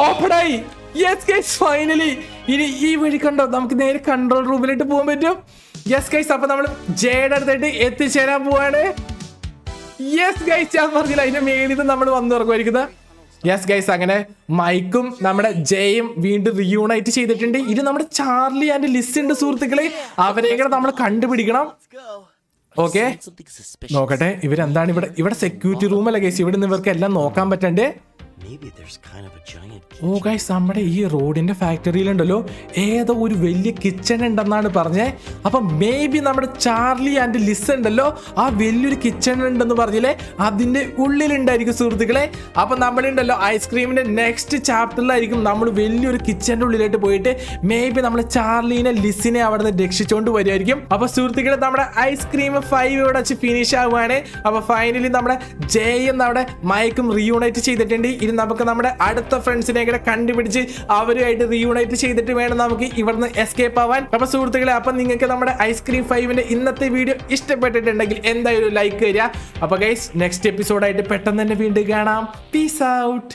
ഓപ്പണായി യെസ് ഗൈസ് ഫൈനലി ഇനി ഈ വഴി കണ്ടോ നമുക്ക് നേരെ കൺട്രോൾ റൂമിലിട്ട് പോകാൻ പറ്റും യെസ് ഗൈസ് അപ്പൊ നമ്മൾ ജയുടെ അടുത്തായിട്ട് എത്തിച്ചേരാൻ പോവാണ് യെസ് ഗൈസ് ഞാൻ പറഞ്ഞില്ല അതിന്റെ മേളിൽ നമ്മൾ വന്നു തുറക്കുമായിരിക്കുന്നത് യെസ് ഗൈസ് അങ്ങനെ മൈക്കും നമ്മുടെ ജയും വീണ്ടും റിയൂണൈറ്റ് ചെയ്തിട്ടുണ്ട് ഇത് നമ്മുടെ ചാർലി ആൻഡ് ലിസ്റ്റിന്റെ സുഹൃത്തുക്കളെ അവരെയൊക്കെ നമ്മൾ കണ്ടുപിടിക്കണം ഓക്കെ നോക്കട്ടെ ഇവരെന്താണ് ഇവിടെ ഇവിടെ സെക്യൂരിറ്റി റൂമല്ലേ ഗൈസ് ഇവിടെ നിന്ന് ഇവർക്ക് എല്ലാം നോക്കാൻ പറ്റണ്ടേ ഓ ഗൈസ് നമ്മുടെ ഈ റോഡിന്റെ ഫാക്ടറിയിലുണ്ടല്ലോ ഏതോ ഒരു വലിയ കിച്ചൺ ഉണ്ടെന്നാണ് പറഞ്ഞേ അപ്പൊ മേ ബി നമ്മുടെ ചാർലി ആൻഡ് ലിസ് ഉണ്ടല്ലോ ആ വലിയൊരു കിച്ചൺ ഉണ്ടെന്ന് പറഞ്ഞില്ലേ അതിന്റെ ഉള്ളിലുണ്ടായിരിക്കും സുഹൃത്തുക്കളെ അപ്പൊ നമ്മളുണ്ടല്ലോ ഐസ്ക്രീമിന്റെ നെക്സ്റ്റ് ചാപ്റ്ററിലായിരിക്കും നമ്മൾ വലിയൊരു കിച്ചന്റെ ഉള്ളിലോട്ട് പോയിട്ട് മേ ബി നമ്മൾ ചാർലിനെ ലിസിനെ അവിടെ നിന്ന് രക്ഷിച്ചോണ്ട് വരുമായിരിക്കും അപ്പൊ സുഹൃത്തുക്കളെ നമ്മുടെ ഐസ്ക്രീം ഫൈവ് ഇവിടെ വെച്ച് ഫിനിഷ് ആവുകയാണ് അപ്പൊ ഫൈനലി നമ്മുടെ ജയ് അവിടെ മയക്കും റീയൂണൈറ്റ് ചെയ്തിട്ടുണ്ട് ഇത് നമുക്ക് നമ്മുടെ അടുത്ത ഫ്രണ്ട്സിനെ കൂടെ കണ്ടുപിടിച്ച് അവരുമായിട്ട് റീയൂണൈറ്റ് ചെയ്തിട്ട് വേണം നമുക്ക് ഇവിടുന്ന് എസ്കേപ്പ് ആവാൻ അപ്പൊ സുഹൃത്തുക്കളെ അപ്പൊ നിങ്ങൾക്ക് നമ്മുടെ ഐസ്ക്രീം ഫൈവിന്റെ ഇന്നത്തെ വീഡിയോ ഇഷ്ടപ്പെട്ടിട്ടുണ്ടെങ്കിൽ എന്തായാലും ലൈക്ക് തരിക അപ്പൊ ഗൈസ് നെക്സ്റ്റ് എപ്പിസോഡായിട്ട് പെട്ടെന്ന് തന്നെ വീണ്ടും കാണാം പീസ് ഔട്ട്